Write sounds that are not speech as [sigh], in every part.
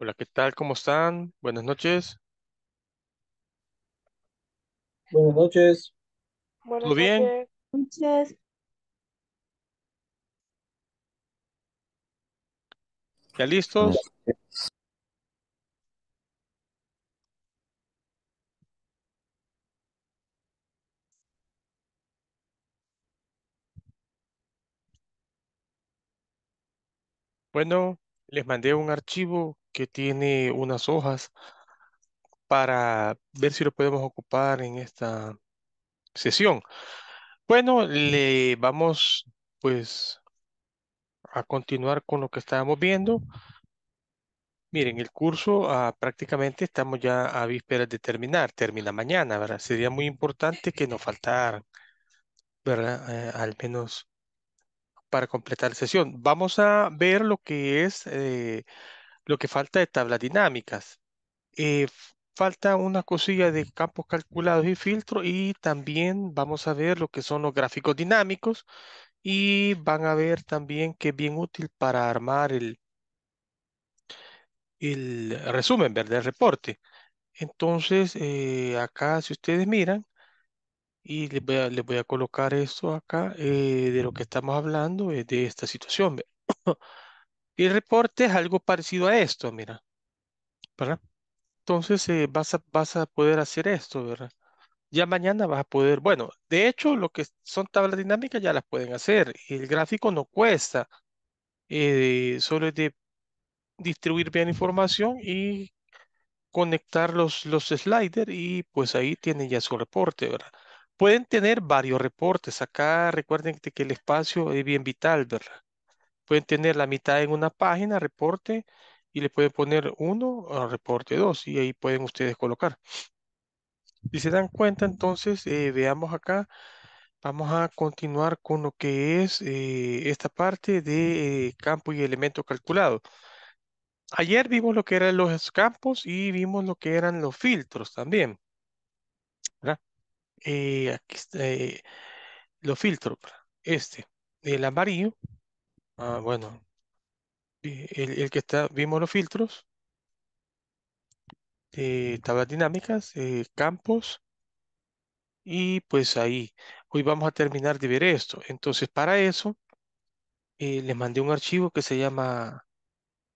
Hola, ¿qué tal? ¿Cómo están? Buenas noches. Buenas noches. ¿Todo Buenas bien? noches. ¿Ya listos? Bueno, les mandé un archivo que tiene unas hojas para ver si lo podemos ocupar en esta sesión. Bueno, le vamos pues a continuar con lo que estábamos viendo. Miren, el curso ah, prácticamente estamos ya a vísperas de terminar, termina mañana, ¿verdad? Sería muy importante que nos faltara ¿verdad? Eh, al menos para completar la sesión. Vamos a ver lo que es eh, lo que falta es tablas dinámicas. Eh, falta una cosilla de campos calculados y filtros y también vamos a ver lo que son los gráficos dinámicos y van a ver también que es bien útil para armar el, el resumen, ¿verdad? El reporte. Entonces, eh, acá si ustedes miran, y les voy a, colocar esto acá eh, de lo que estamos hablando, de esta situación. Y reporte es algo parecido a esto, mira. ¿Verdad? Entonces eh, vas, a, a poder hacer esto, ¿verdad? Ya mañana vas a poder, bueno, de hecho, lo que son tablas dinámicas ya las pueden hacer. El gráfico no cuesta. Eh, solo es de distribuir bien información y conectar los, los sliders y pues ahí tienen ya su reporte, ¿verdad? Pueden tener varios reportes. Acá recuerden que el espacio es bien vital, ¿verdad? pueden tener la mitad en una página, reporte, y le pueden poner uno o reporte dos. y ahí pueden ustedes colocar. Si se dan cuenta, entonces eh, veamos acá, vamos a continuar con lo que es eh, esta parte de eh, campo y elemento calculado. Ayer vimos lo que eran los campos y vimos lo que eran los filtros también. aquí está, los filtros, este, el amarillo, Ah, bueno. Eh, el, que está, vimos los filtros, eh, tablas dinámicas, eh, campos, y pues ahí. Hoy vamos a terminar de ver esto. Entonces, para eso, les mandé un archivo que se llama,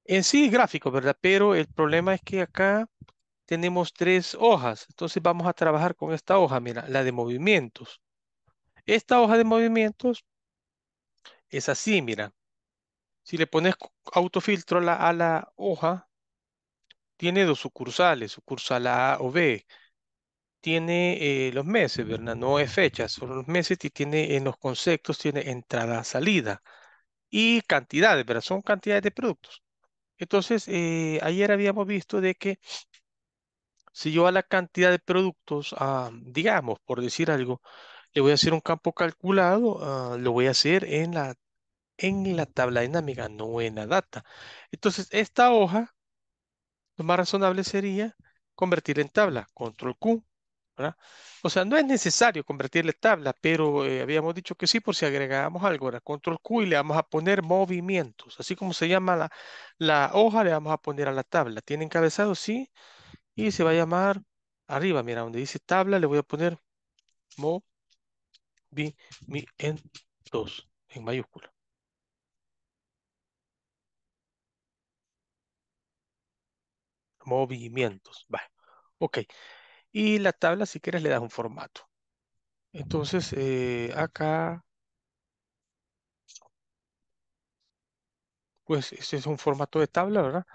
en sí gráfico, ¿verdad? Pero el problema es que acá tenemos tres hojas. Entonces vamos a trabajar con esta hoja, mira, la de movimientos. Esta hoja de movimientos es así, mira. Si le pones autofiltro a la, hoja, tiene dos sucursales, sucursal A o B. Tiene eh, los meses, ¿verdad? No es fecha, son los meses y tiene en los conceptos, tiene entrada, salida y cantidades, ¿verdad? Son cantidades de productos. Entonces, eh, ayer habíamos visto de que si yo a la cantidad de productos, ah, digamos, por decir algo, le voy a hacer un campo calculado, ah, lo voy a hacer en la en la tabla dinámica, no en la data. Entonces, esta hoja, lo más razonable sería convertir en tabla, control Q, ¿verdad? O sea, no es necesario convertirle en tabla, pero eh, habíamos dicho que sí por si agregábamos algo, ahora control Q y le vamos a poner movimientos, así como se llama la, la hoja, le vamos a poner a la tabla. ¿Tiene encabezado? Sí. Y se va a llamar arriba, mira, donde dice tabla, le voy a poner movimientos en mayúscula. movimientos. Vale. Ok. Y la tabla, si quieres, le das un formato. Entonces, eh, acá, pues este es un formato de tabla, ¿verdad?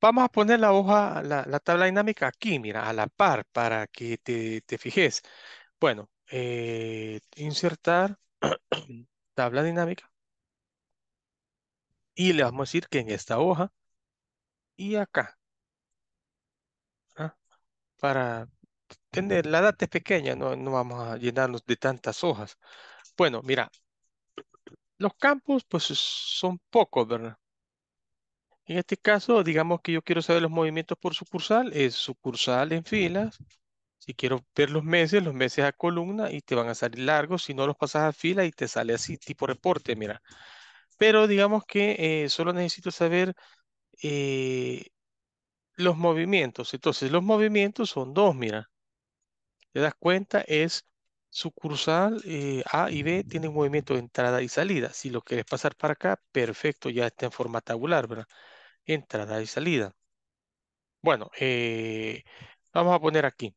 Vamos a poner la hoja, la, tabla dinámica aquí, mira, a la par, para que te, te fijes. Bueno, eh, insertar [clears throat] tabla dinámica. Y le vamos a decir que en esta hoja y acá para tener, la data es pequeña, no, no vamos a llenarnos de tantas hojas. Bueno, mira, los campos pues son pocos, ¿verdad? En este caso, digamos que yo quiero saber los movimientos por sucursal, es sucursal en filas. Si quiero ver los meses, los meses a columna y te van a salir largos. Si no los pasas a fila y te sale así, tipo reporte, mira. Pero digamos que eh, solo necesito saber eh, los movimientos. Entonces, los movimientos son dos, mira. ¿Te das cuenta? Es sucursal eh, A y B tienen movimiento de entrada y salida. Si lo quieres pasar para acá, perfecto, ya está en forma tabular, ¿verdad? Entrada y salida. Bueno, eh, vamos a poner aquí.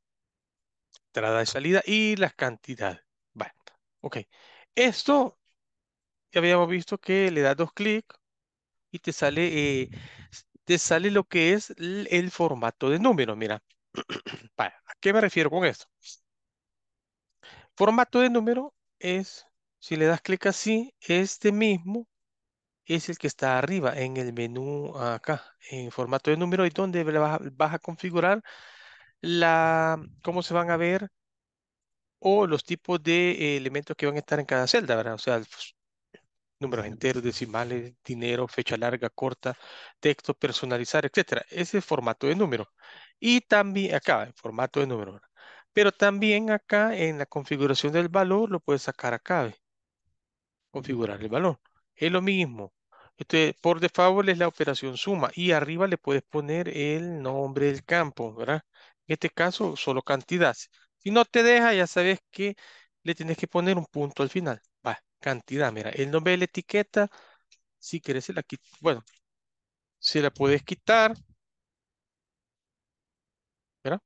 Entrada y salida y las cantidades. Vale, ok. Esto, ya habíamos visto que le das dos clics y te sale... Eh, te sale lo que es el formato de número. Mira, [clears throat] ¿a qué me refiero con esto? Formato de número es, si le das clic así, este mismo es el que está arriba en el menú acá, en formato de número, y donde vas, a configurar la, cómo se van a ver o los tipos de eh, elementos que van a estar en cada celda, ¿verdad? O sea, pues, números enteros, decimales, dinero, fecha larga, corta, texto, personalizar, etcétera. Ese formato de número. Y también acá, formato de número. Pero también acá en la configuración del valor lo puedes sacar acá. Configurar el valor. Es lo mismo. Este, por default es la operación suma y arriba le puedes poner el nombre del campo, ¿verdad? En este caso, solo cantidad. Si no te deja, ya sabes que le tienes que poner un punto al final cantidad. Mira, el nombre de la etiqueta, si quieres se la quita. Bueno, se la puedes quitar. ¿Verdad?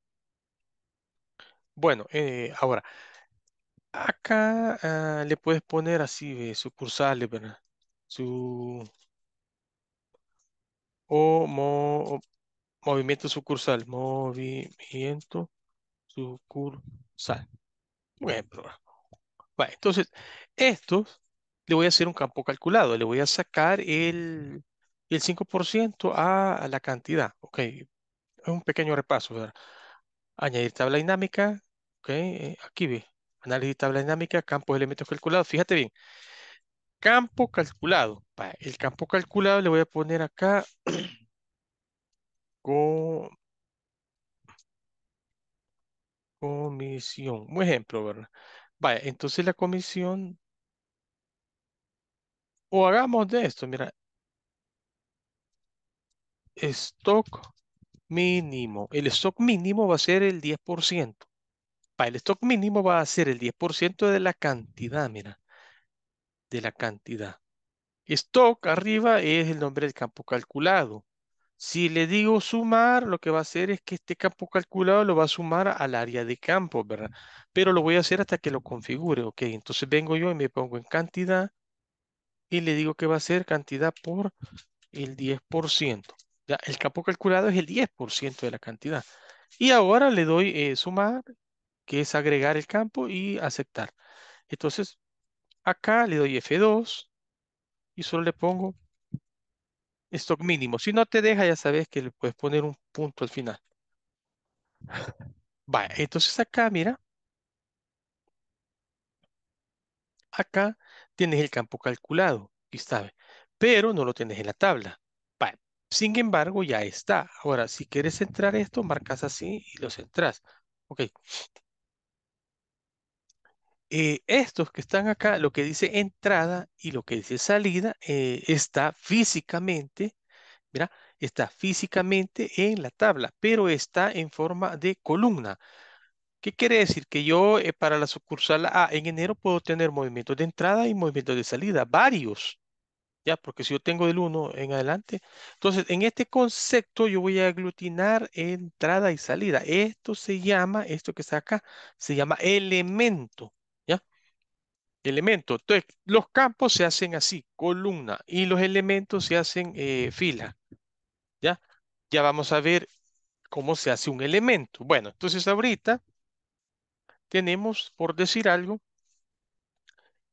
Bueno, eh, ahora, acá ah, le puedes poner así sucursal eh, sucursales, ¿verdad? Su o movimiento sucursal, movimiento sucursal. Muy entonces, esto le voy a hacer un campo calculado, le voy a sacar el, 5% a, la cantidad. Ok, es un pequeño repaso. Añadir tabla dinámica, ok, eh, aquí ve, análisis de tabla dinámica, campos elementos calculados, fíjate bien. Campo calculado, el campo calculado le voy a poner acá [clears throat] comisión. Un ejemplo, ¿verdad? Vaya, entonces la comisión, o hagamos de esto, mira, stock mínimo. El stock mínimo va a ser el 10%. Para el stock mínimo va a ser el 10% de la cantidad, mira, de la cantidad. Stock arriba es el nombre del campo calculado. Si le digo sumar, lo que va a hacer es que este campo calculado lo va a sumar al área de campo, ¿verdad? Pero lo voy a hacer hasta que lo configure, ¿ok? Entonces vengo yo y me pongo en cantidad y le digo que va a ser cantidad por el 10%. Ya, el campo calculado es el 10% de la cantidad. Y ahora le doy eh, sumar, que es agregar el campo y aceptar. Entonces, acá le doy F2 y solo le pongo stock mínimo. Si no te deja, ya sabes que le puedes poner un punto al final. [laughs] Vaya. entonces acá, mira. Acá tienes el campo calculado, y sabe, pero no lo tienes en la tabla. Vaya, Sin embargo, ya está. Ahora, si quieres centrar esto, marcas así y lo centras. Ok, eh, estos que están acá, lo que dice entrada y lo que dice salida, eh, está físicamente, mira, está físicamente en la tabla, pero está en forma de columna. ¿Qué quiere decir? Que yo eh, para la sucursal A en enero puedo tener movimientos de entrada y movimientos de salida, varios. Ya, porque si yo tengo del 1 en adelante. Entonces, en este concepto yo voy a aglutinar entrada y salida. Esto se llama, esto que está acá, se llama elemento. Elemento. Entonces, los campos se hacen así, columna, y los elementos se hacen eh, fila. ¿Ya? Ya vamos a ver cómo se hace un elemento. Bueno, entonces ahorita tenemos, por decir algo,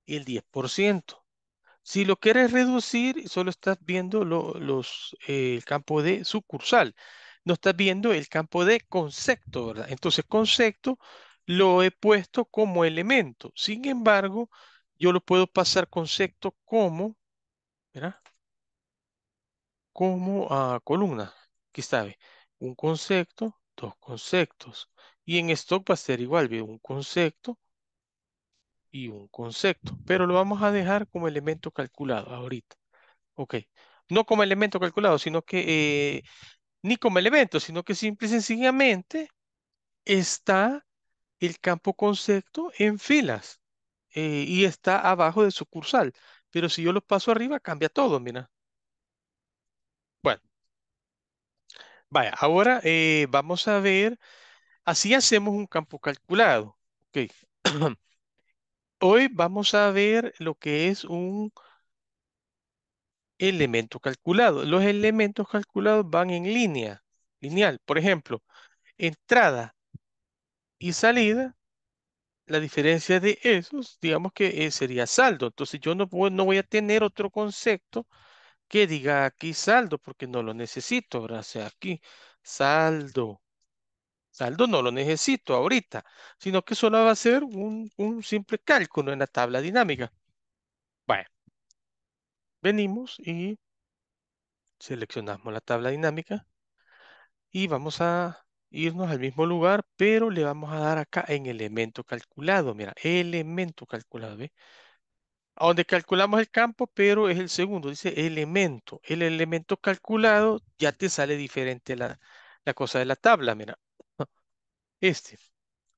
el 10%. Si lo quieres reducir, solo estás viendo los, eh, el campo de sucursal. No estás viendo el campo de concepto, ¿verdad? Entonces, concepto lo he puesto como elemento. Sin embargo, yo lo puedo pasar concepto como, ¿verdad? Como a ah, columna. Aquí está, un concepto, dos conceptos. Y en stock va a ser igual, ¿ve? un concepto y un concepto. Pero lo vamos a dejar como elemento calculado ahorita. Ok. No como elemento calculado, sino que eh, ni como elemento, sino que simple y sencillamente está el campo concepto en filas eh, y está abajo de sucursal. Pero si yo lo paso arriba, cambia todo, mira. Bueno. Vaya, ahora eh, vamos a ver. Así hacemos un campo calculado. [clears throat] Hoy vamos a ver lo que es un elemento calculado. Los elementos calculados van en línea, lineal. Por ejemplo, entrada y salida, la diferencia de esos, digamos que eh, sería saldo. Entonces yo no, no voy a tener otro concepto que diga aquí saldo, porque no lo necesito, gracias sea, aquí, saldo. Saldo no lo necesito ahorita, sino que solo va a ser un, un simple cálculo en la tabla dinámica. Bueno, venimos y seleccionamos la tabla dinámica y vamos a irnos al mismo lugar, pero le vamos a dar acá en elemento calculado. Mira, elemento calculado, A donde calculamos el campo, pero es el segundo, dice elemento. El elemento calculado ya te sale diferente la, la cosa de la tabla, mira. [laughs] Este.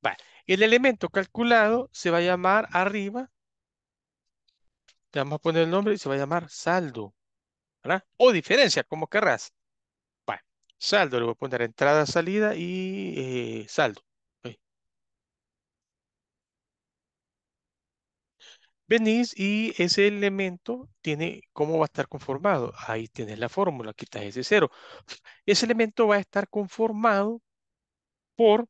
Vale. El elemento calculado se va a llamar arriba. Le vamos a poner el nombre y se va a llamar saldo. ¿verdad? O diferencia, como querrás. Saldo, le voy a poner entrada, salida y eh, saldo. Venís y ese elemento tiene cómo va a estar conformado. Ahí tienes la fórmula, quitas ese cero. Ese elemento va a estar conformado por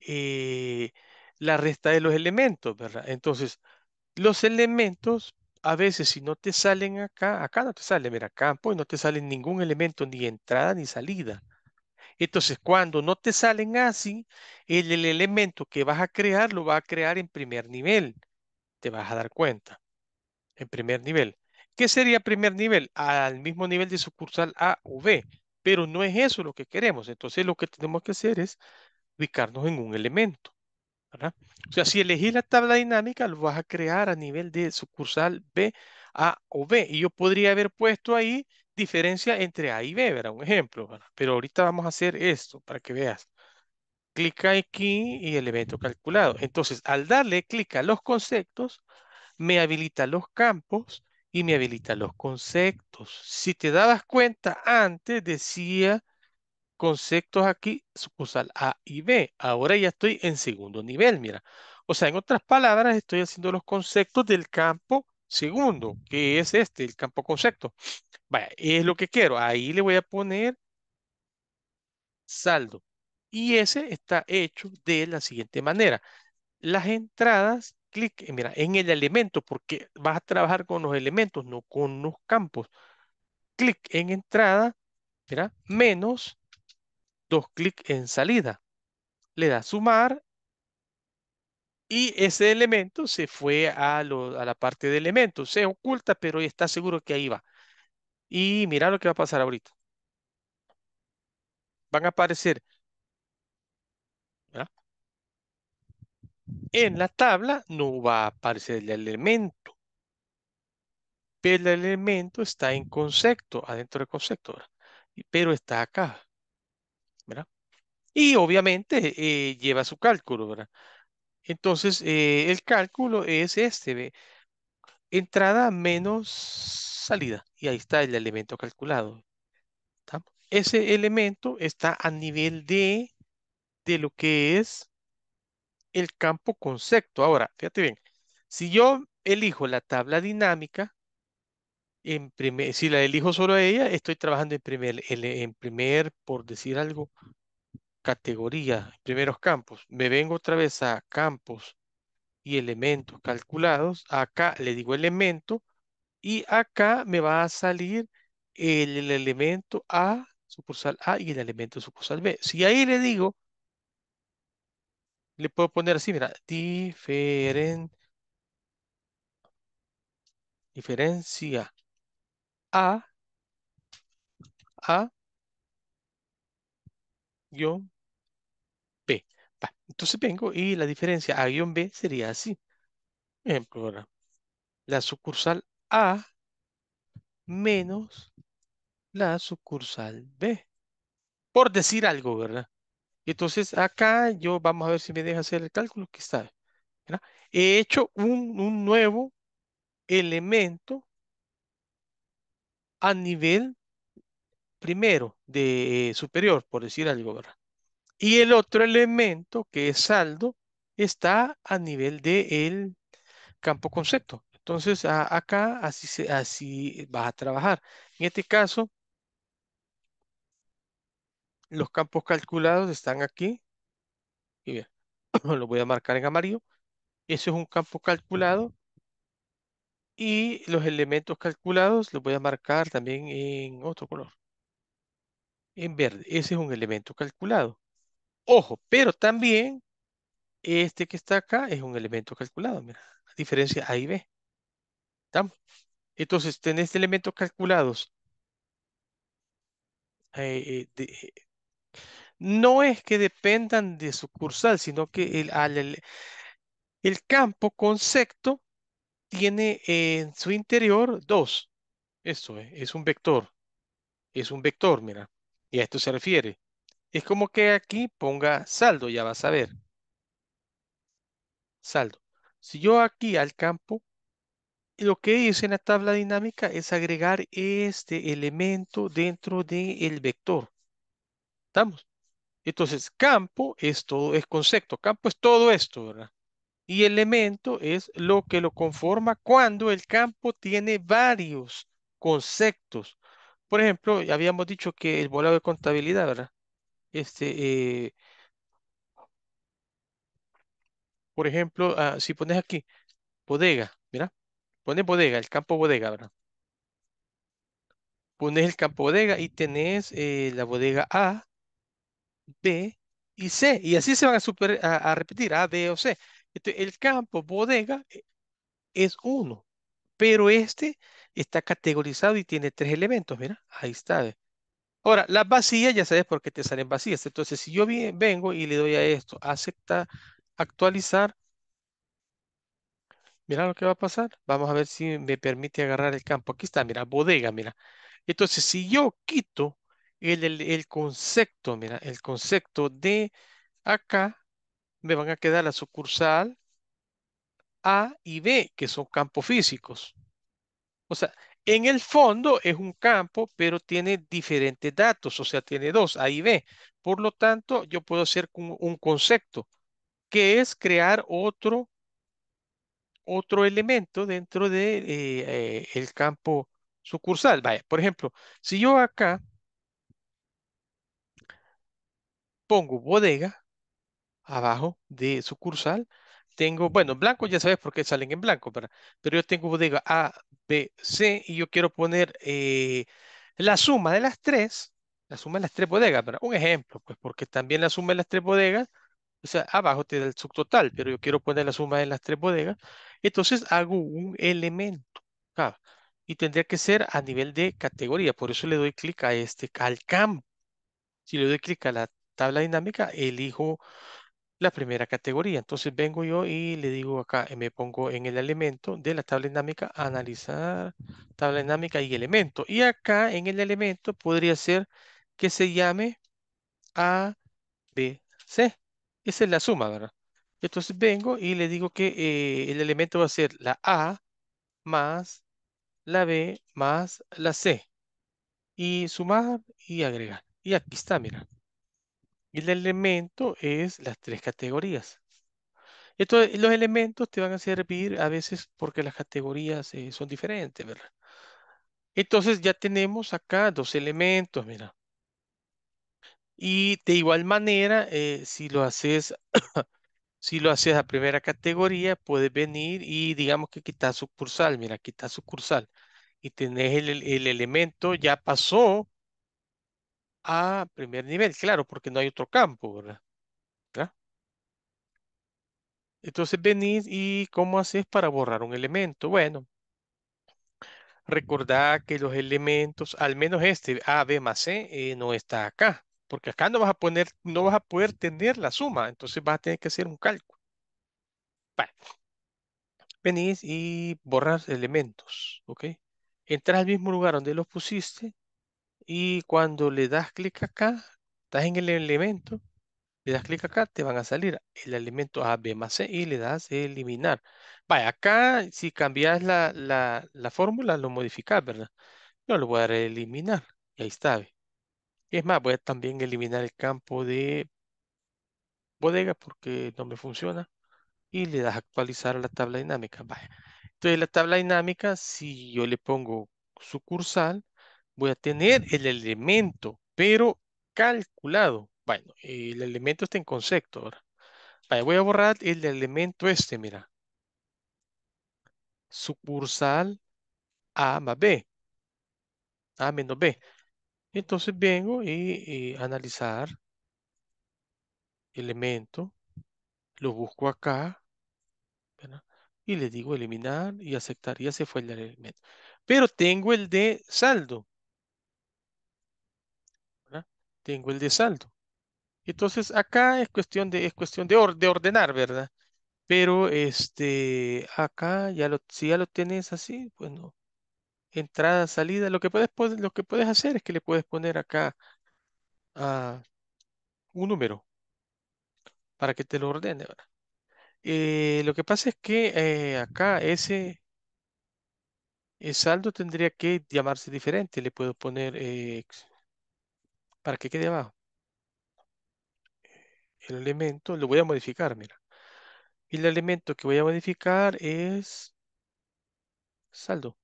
eh, la resta de los elementos, ¿verdad? Entonces, los elementos a veces si no te salen acá, acá no te sale, mira, campo, y no te sale ningún elemento, ni entrada ni salida. Entonces, cuando no te salen así, el, elemento que vas a crear lo va a crear en primer nivel. Te vas a dar cuenta. En primer nivel. ¿Qué sería primer nivel? Al mismo nivel de sucursal A o B. Pero no es eso lo que queremos. Entonces, lo que tenemos que hacer es ubicarnos en un elemento. O sea, si elegís la tabla dinámica, lo vas a crear a nivel de sucursal B, A o B. Y yo podría haber puesto ahí diferencia entre A y B, ¿verdad? Un ejemplo, ¿verdad? Pero ahorita vamos a hacer esto para que veas. Clica aquí y el evento calculado. Entonces, al darle clic a los conceptos, me habilita los campos y me habilita los conceptos. Si te dabas cuenta, antes decía conceptos aquí, sucursal A y B. Ahora ya estoy en segundo nivel, mira. O sea, en otras palabras, estoy haciendo los conceptos del campo segundo, que es este, el campo concepto. Vaya, es lo que quiero. Ahí le voy a poner saldo. Y ese está hecho de la siguiente manera. Las entradas, clic, eh, mira, en el elemento, porque vas a trabajar con los elementos, no con los campos. Clic en entrada, mira, menos dos clics en salida. Le da sumar y ese elemento se fue a, la parte de elementos. Se oculta, pero está seguro que ahí va. Y mira lo que va a pasar ahorita. Van a aparecer en la tabla, no va a aparecer el elemento. Pero el elemento está en concepto, adentro del concepto, pero está acá. Y obviamente eh, lleva su cálculo, ¿verdad? Entonces, eh, el cálculo es este, ¿ve? entrada menos salida. Y ahí está el elemento calculado. Ese elemento está a nivel de, de lo que es el campo concepto. Ahora, fíjate bien, si yo elijo la tabla dinámica, en primer, si la elijo solo a ella, estoy trabajando en primer, en primer, por decir algo, categoría, primeros campos, me vengo otra vez a campos y elementos calculados, acá le digo elemento y acá me va a salir el, elemento A, sucursal A y el elemento sucursal B. Si ahí le digo, le puedo poner así, mira, diferen, diferencia A, A guión B. entonces vengo y la diferencia A guión B sería así. Ejemplo, ¿verdad? La sucursal A menos la sucursal B. Por decir algo, ¿verdad? Entonces acá yo vamos a ver si me deja hacer el cálculo que está. He hecho un, un nuevo elemento a nivel primero de eh, superior, por decir algo, ¿verdad? Y el otro elemento, que es saldo, está a nivel del de campo concepto. Entonces, acá así, se, así vas a trabajar. En este caso, los campos calculados están aquí. Y bien, [clears throat] lo voy a marcar en amarillo. Eso es un campo calculado. Y los elementos calculados los voy a marcar también en otro color en verde. Ese es un elemento calculado. Ojo, pero también este que está acá es un elemento calculado. Mira, A diferencia A y B. ¿Estamos? Entonces, tenés este elementos calculados. Eh, eh, no es que dependan de sucursal, sino que el, al, el, campo concepto tiene en su interior dos. Esto es, es un vector. Es un vector, mira. Y a esto se refiere. Es como que aquí ponga saldo, ya vas a ver. Saldo. Si yo aquí al campo, lo que hice en la tabla dinámica es agregar este elemento dentro del vector. ¿Estamos? Entonces, campo es todo, es concepto. Campo es todo esto, ¿verdad? Y elemento es lo que lo conforma cuando el campo tiene varios conceptos por ejemplo, habíamos dicho que el volado de contabilidad, ¿verdad? Este, eh, por ejemplo, ah, si pones aquí bodega, mira, pones bodega, el campo bodega, ¿verdad? Pones el campo bodega y tenés eh, la bodega A, B y C. Y así se van a, a, repetir, A, B o C. Entonces, el campo bodega eh, es uno, pero este está categorizado y tiene tres elementos, mira, ahí está. Ahora, las vacías ya sabes por qué te salen vacías. Entonces, si yo vengo y le doy a esto, acepta, actualizar, mira lo que va a pasar. Vamos a ver si me permite agarrar el campo. Aquí está, mira, bodega, mira. Entonces, si yo quito el concepto, mira, el concepto de acá, me van a quedar la sucursal A y B, que son campos físicos. O sea, en el fondo es un campo, pero tiene diferentes datos, o sea, tiene dos, A y B. Por lo tanto, yo puedo hacer un concepto, que es crear otro, otro elemento dentro del de, eh, eh, el campo sucursal. Vaya, por ejemplo, si yo acá pongo bodega abajo de sucursal, tengo, bueno, blanco ya sabes por qué salen en blanco, pero yo tengo bodega A, B, C y yo quiero poner eh, la suma de las tres, la suma de las tres bodegas, ¿verdad? Un ejemplo, pues porque también la suma de las tres bodegas, o sea, abajo te da el subtotal, pero yo quiero poner la suma de las tres bodegas, entonces hago un elemento, ¿verdad? Y tendría que ser a nivel de categoría, por eso le doy clic a este, al campo. Si le doy clic a la tabla dinámica, elijo la primera categoría. Entonces vengo yo y le digo acá, eh, me pongo en el elemento de la tabla dinámica, analizar tabla dinámica y elemento. Y acá en el elemento podría ser que se llame A, B, C. Esa es la suma, ¿verdad? Entonces vengo y le digo que eh, el elemento va a ser la A más la B más la C. Y sumar y agregar. Y aquí está, mira. Y el elemento es las tres categorías. Entonces, los elementos te van a servir a veces porque las categorías eh, son diferentes, ¿verdad? Entonces ya tenemos acá dos elementos, mira. Y de igual manera, eh, si lo haces, [coughs] si lo a primera categoría, puedes venir y digamos que quitas sucursal, mira, quitas sucursal. Y tenés el, el elemento, ya pasó a primer nivel, claro, porque no hay otro campo, ¿verdad? Entonces venís y ¿cómo haces para borrar un elemento? Bueno, recordad que los elementos, al menos este A, B más C, eh, no está acá, porque acá no vas a poner, no vas a poder tener la suma, entonces vas a tener que hacer un cálculo. Vale. Venís y borras elementos, ¿ok? Entras al mismo lugar donde los pusiste y cuando le das clic acá, estás en el elemento, le das clic acá, te van a salir el elemento A, B más C y le das eliminar. Vaya, acá si cambias la, la, fórmula, lo modificas, ¿verdad? Yo lo voy a eliminar ahí está. es más, voy a también eliminar el campo de bodega porque no me funciona. Y le das actualizar a la tabla dinámica. Vaya. Entonces la tabla dinámica, si yo le pongo sucursal, voy a tener el elemento, pero calculado. Bueno, el elemento está en concepto ahora. voy a borrar el elemento este, mira. Sucursal A más B. A menos B. Entonces vengo y, analizar elemento. Lo busco acá. Y le digo eliminar y aceptar. Ya se fue el elemento. Pero tengo el de saldo tengo el de saldo. Entonces acá es cuestión de, es cuestión de, de ordenar, ¿verdad? Pero este, acá ya lo, si ya lo tienes así, pues Entrada, salida, lo que puedes, lo que puedes hacer es que le puedes poner acá un número para que te lo ordene, ¿verdad? Eh, lo que pasa es que eh, acá ese, el saldo tendría que llamarse diferente. Le puedo poner eh, para que quede abajo. El elemento lo voy a modificar, mira. Y el elemento que voy a modificar es saldo.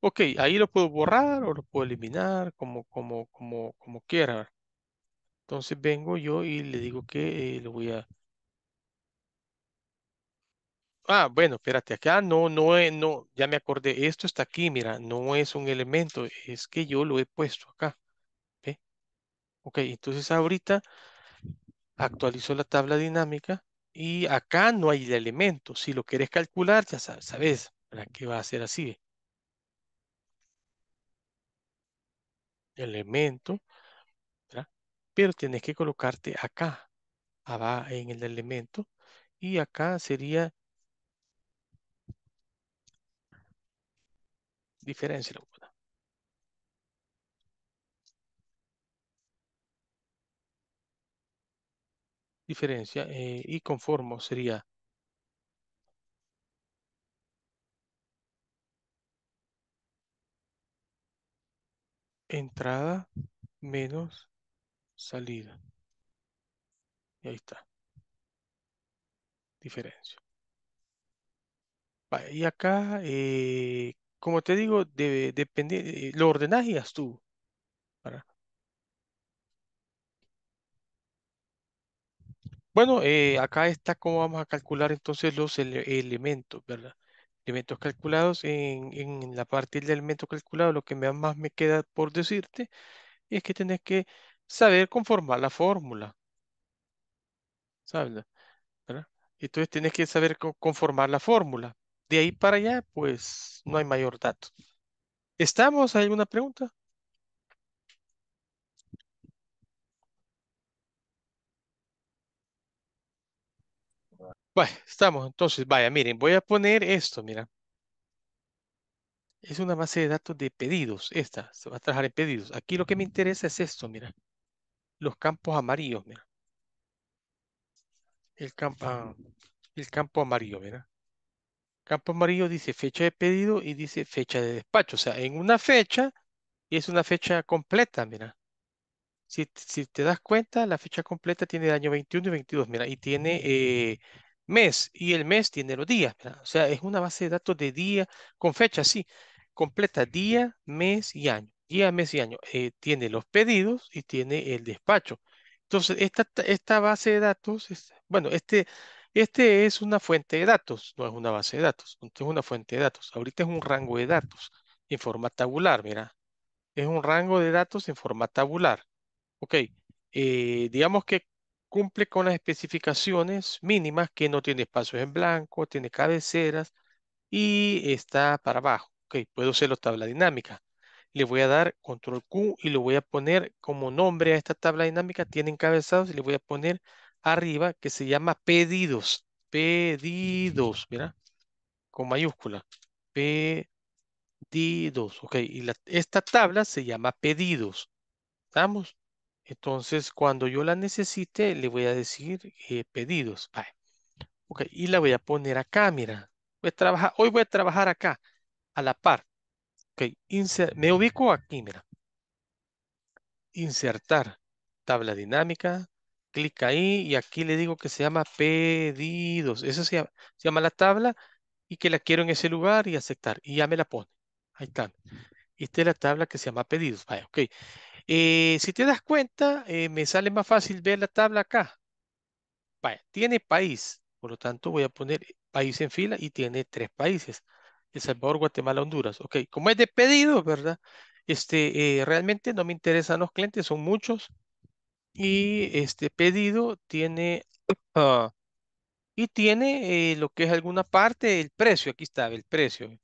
Ok, ahí lo puedo borrar o lo puedo eliminar, como, como, como, como quiera. Entonces vengo yo y le digo que eh, lo voy a Ah, bueno, espérate, acá no, no, no, ya me acordé, esto está aquí, mira, no es un elemento, es que yo lo he puesto acá. ¿Ve? Ok, entonces ahorita actualizo la tabla dinámica y acá no hay el elemento. Si lo quieres calcular, ya sabes, ¿para qué va a ser así? Elemento, ¿verdad? pero tienes que colocarte acá, abajo en el elemento y acá sería diferencia la Diferencia eh, y conformo sería entrada menos salida. Y ahí está. Diferencia. Y acá, eh, como te digo, lo ordenás y haz tú. Bueno, eh, acá está cómo vamos a calcular entonces los elementos, ¿verdad? Elementos calculados en, la parte del elemento calculado, lo que más me queda por decirte es que tenés que saber conformar la fórmula, ¿sabes? Entonces tienes que saber conformar la fórmula. De ahí para allá, pues no hay mayor dato. ¿Estamos? ¿Hay alguna pregunta? Bueno, estamos. Entonces, vaya, miren, voy a poner esto, mira. Es una base de datos de pedidos. Esta se va a trabajar en pedidos. Aquí lo que me interesa es esto, mira. Los campos amarillos, mira. El campo, el campo amarillo, mira campo amarillo dice fecha de pedido y dice fecha de despacho. O sea, en una fecha, y es una fecha completa, mira. Si, te das cuenta, la fecha completa tiene el año 21 y 22, mira, y tiene eh, mes, y el mes tiene los días, O sea, es una base de datos de día con fecha, sí. Completa día, mes y año. Día, mes y año. Eh, tiene los pedidos y tiene el despacho. Entonces, esta, esta base de datos, es, bueno, este, este es una fuente de datos, no es una base de datos. Entonces es una fuente de datos. Ahorita es un rango de datos en forma tabular, mira. Es un rango de datos en forma tabular. Ok, eh, digamos que cumple con las especificaciones mínimas que no tiene espacios en blanco, tiene cabeceras y está para abajo. Ok, puedo hacerlo tabla dinámica. Le voy a dar control Q y lo voy a poner como nombre a esta tabla dinámica. Tiene encabezados y le voy a poner arriba que se llama pedidos. Pedidos, mira, con mayúscula. Pedidos, ok. Y esta tabla se llama pedidos. ¿Estamos? Entonces, cuando yo la necesite, le voy a decir eh, pedidos. Ah, ok, y la voy a poner acá, mira. Voy a trabajar, hoy voy a trabajar acá, a la par. Ok, me ubico aquí, mira. Insertar tabla dinámica, clic ahí y aquí le digo que se llama pedidos. Esa se llama, la tabla y que la quiero en ese lugar y aceptar. Y ya me la pone. Ahí está. Esta es la tabla que se llama pedidos. Vaya, ok. Eh, si te das cuenta, eh, me sale más fácil ver la tabla acá. Vaya, tiene país. Por lo tanto, voy a poner país en fila y tiene tres países. El Salvador, Guatemala, Honduras. Ok, como es de pedidos, ¿verdad? Este, eh, realmente no me interesan los clientes, son muchos. Y este pedido tiene, ah, y tiene eh, lo que es alguna parte, el precio, aquí está, el precio eh,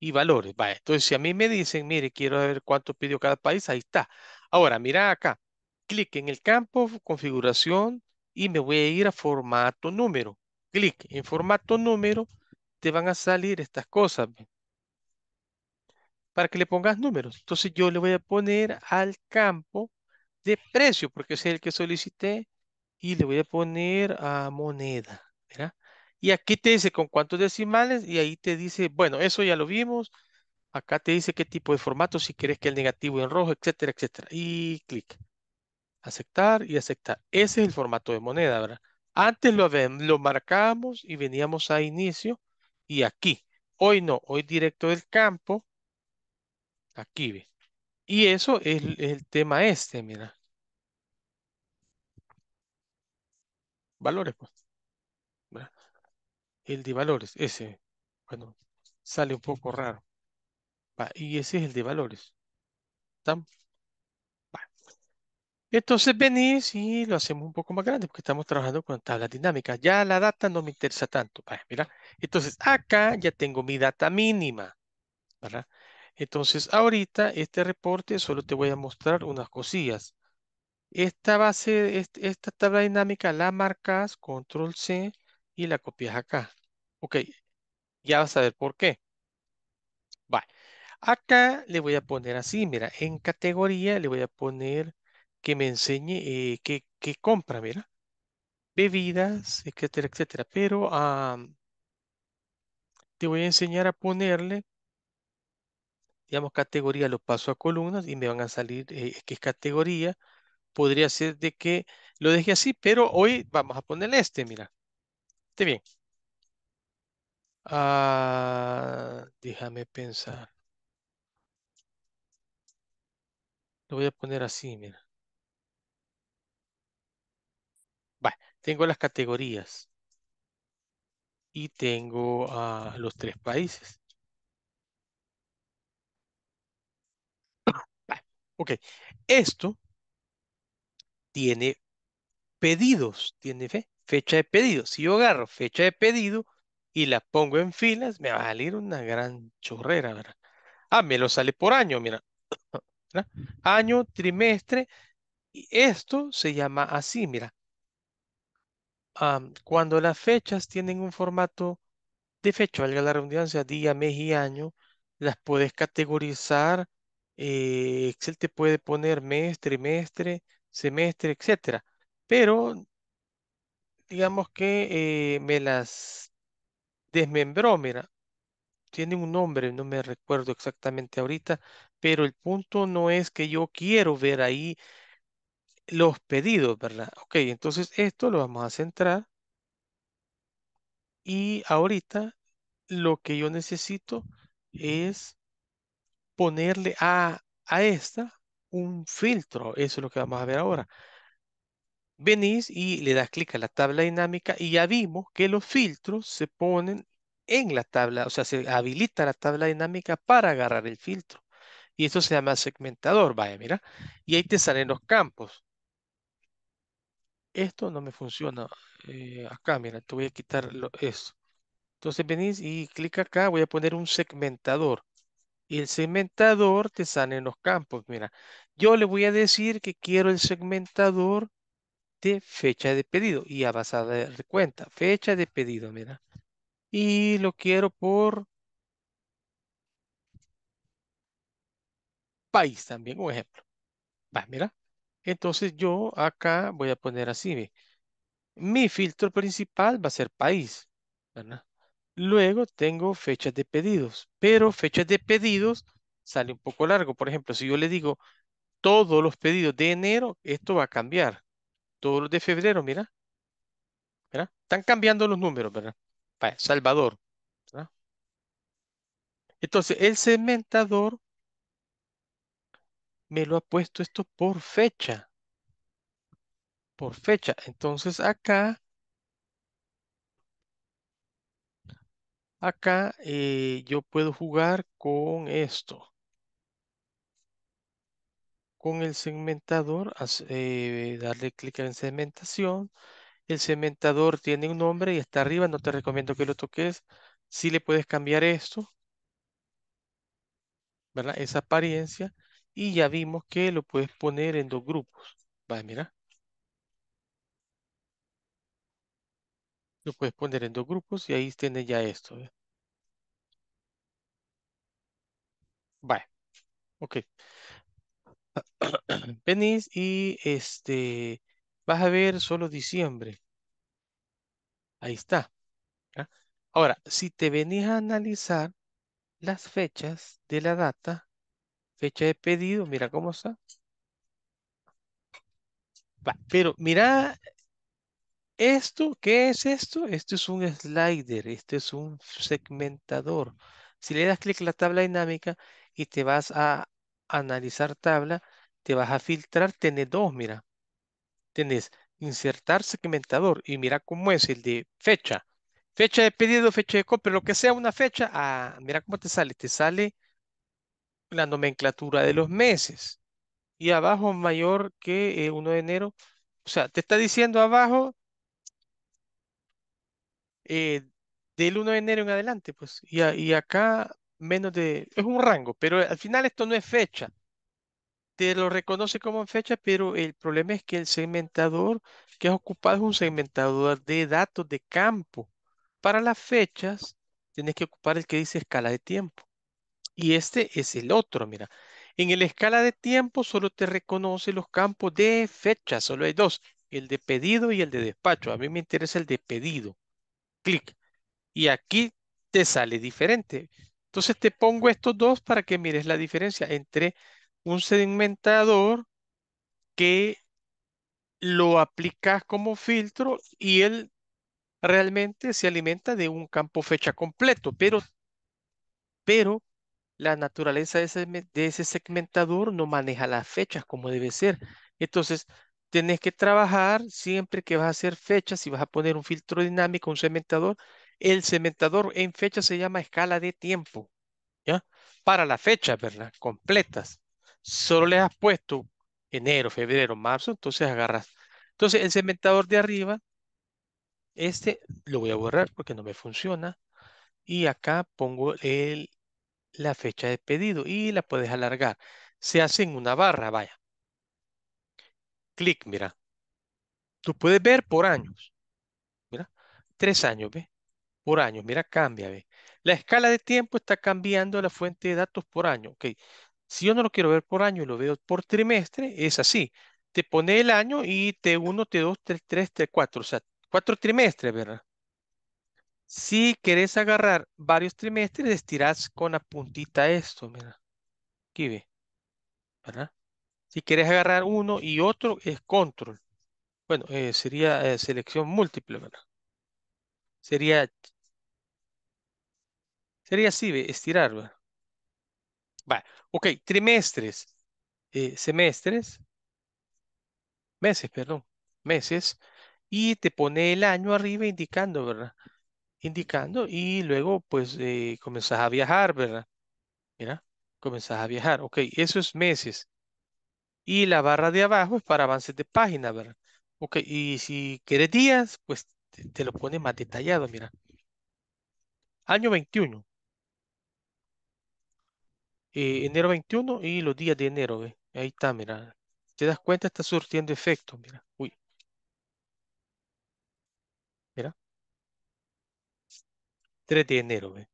y valores. Entonces, si a mí me dicen, mire, quiero ver cuánto pidió cada país, ahí está. Ahora, mira acá, clic en el campo, configuración, y me voy a ir a formato número. Clic en formato número, te van a salir estas cosas. Para que le pongas números. Entonces, yo le voy a poner al campo de precio, porque es el que solicité, y le voy a poner a moneda, ¿verdad? Y aquí te dice con cuántos decimales, y ahí te dice, bueno, eso ya lo vimos, acá te dice qué tipo de formato, si quieres que el negativo en rojo, etcétera, etcétera, y clic. Aceptar y aceptar. Ese es el formato de moneda, ¿verdad? Antes lo, lo marcábamos y veníamos a inicio y aquí. Hoy no, hoy directo del campo. Aquí ve. Y eso es el tema este, mira. valores, pues. El de valores, ese, bueno, sale un poco raro. Y ese es el de valores. Entonces venís y lo hacemos un poco más grande porque estamos trabajando con tablas dinámicas. Ya la data no me interesa tanto. Mira, entonces acá ya tengo mi data mínima. Entonces ahorita este reporte solo te voy a mostrar unas cosillas. Esta base, esta tabla dinámica la marcas, control C y la copias acá. Ok, ya vas a ver por qué. Vale. Acá le voy a poner así, mira, en categoría le voy a poner que me enseñe eh, qué, compra, mira. Bebidas, etcétera, etcétera. Pero ah, te voy a enseñar a ponerle, digamos, categoría, lo paso a columnas y me van a salir que eh, es categoría podría ser de que lo deje así, pero hoy vamos a ponerle este, mira. Está bien. Ah, déjame pensar. Lo voy a poner así, mira. Vale, tengo las categorías. Y tengo a los tres países. [coughs] Vale, ok, esto tiene pedidos, tiene fe, fecha de pedido. Si yo agarro fecha de pedido y la pongo en filas, me va a salir una gran chorrera, ¿verdad? Ah, me lo sale por año, mira. [coughs] Año, trimestre. Y esto se llama así, mira. cuando las fechas tienen un formato de fecha, valga la redundancia, día, mes y año, las puedes categorizar. Eh, Excel te puede poner mes, trimestre, semestre, etcétera. Pero digamos que eh, me las desmembró, mira. Tiene un nombre, no me recuerdo exactamente ahorita, pero el punto no es que yo quiero ver ahí los pedidos, ¿verdad? Ok, entonces esto lo vamos a centrar. Y ahorita lo que yo necesito es ponerle a, a esta un filtro. Eso es lo que vamos a ver ahora. Venís y le das clic a la tabla dinámica y ya vimos que los filtros se ponen en la tabla, o sea, se habilita la tabla dinámica para agarrar el filtro. Y esto se llama segmentador, vaya, mira. Y ahí te salen los campos. Esto no me funciona. Eh, acá, mira, te voy a quitar eso. Entonces venís y clic acá, voy a poner un segmentador. Y el segmentador te sale en los campos. Mira, yo le voy a decir que quiero el segmentador de fecha de pedido. Y a vas de cuenta. Fecha de pedido, mira. Y lo quiero por país también, un ejemplo. Va, mira. Entonces yo acá voy a poner así. Mi filtro principal va a ser país. ¿verdad? Luego tengo fechas de pedidos, pero fechas de pedidos sale un poco largo. Por ejemplo, si yo le digo todos los pedidos de enero, esto va a cambiar. Todos los de febrero, mira. Están cambiando los números, ¿verdad? Salvador. Entonces, el segmentador me lo ha puesto esto por fecha. Por fecha. Entonces, acá Acá eh, yo puedo jugar con esto. Con el segmentador, eh, darle clic en segmentación. El segmentador tiene un nombre y está arriba, no te recomiendo que lo toques. Si sí le puedes cambiar esto, ¿verdad? Esa apariencia. Y ya vimos que lo puedes poner en dos grupos. Vale, mira. Lo puedes poner en dos grupos y ahí tienes ya esto. Vale. Ok. [clears throat] Venís y este vas a ver solo diciembre. Ahí está. Ahora, si te venís a analizar las fechas de la data, fecha de pedido, mira cómo está. pero mira ¿Esto qué es esto? Esto es un slider, esto es un segmentador. Si le das clic a la tabla dinámica y te vas a analizar tabla, te vas a filtrar, tienes dos, mira. tienes insertar segmentador y mira cómo es el de fecha. Fecha de pedido, fecha de copia. lo que sea una fecha, ah, mira cómo te sale. Te sale la nomenclatura de los meses. Y abajo mayor que 1 eh, de enero. O sea, te está diciendo abajo eh, del 1 de enero en adelante, pues, y, y acá menos de, es un rango, pero al final esto no es fecha. Te lo reconoce como fecha, pero el problema es que el segmentador que has ocupado es un segmentador de datos de campo. Para las fechas, tienes que ocupar el que dice escala de tiempo. Y este es el otro, mira. En el escala de tiempo solo te reconoce los campos de fecha, solo hay dos, el de pedido y el de despacho. A mí me interesa el de pedido clic. Y aquí te sale diferente. Entonces te pongo estos dos para que mires la diferencia entre un segmentador que lo aplicas como filtro y él realmente se alimenta de un campo fecha completo, pero, pero la naturaleza de ese, de ese segmentador no maneja las fechas como debe ser. Entonces, Tienes que trabajar siempre que vas a hacer fechas, y vas a poner un filtro dinámico, un cementador, el cementador en fecha se llama escala de tiempo, ¿ya? Para las fechas, ¿verdad? Completas. Solo le has puesto enero, febrero, marzo, entonces agarras. Entonces el cementador de arriba, este lo voy a borrar porque no me funciona. Y acá pongo el, la fecha de pedido y la puedes alargar. Se hace en una barra, vaya clic, mira. Tú puedes ver por años. Mira, tres años, ve. Por años, mira, cambia, ve. La escala de tiempo está cambiando la fuente de datos por año. Ok, si yo no lo quiero ver por año y lo veo por trimestre, es así. Te pone el año y T1, T2, T3, T4, o sea, cuatro trimestres, ¿verdad? Si querés agarrar varios trimestres, estirás con la puntita esto, mira. Aquí ve, ¿verdad? Si quieres agarrar uno y otro es control. Bueno, eh, sería eh, selección múltiple, ¿verdad? Sería, sería así, estirar, ¿verdad? Va, ok, trimestres, eh, semestres, meses, perdón, meses, y te pone el año arriba indicando, ¿verdad? Indicando y luego pues comenzás a viajar, ¿verdad? Mira, comenzás a viajar, ok, eso es meses. Y la barra de abajo es para avances de página, ¿verdad? Ok, y si quieres días, pues te, lo pone más detallado, mira. Año 21. Eh, enero 21 y los días de enero, ¿ve? Ahí está, mira. Te das cuenta, está surtiendo efecto, mira. Uy. Mira. 3 de enero, ¿ve?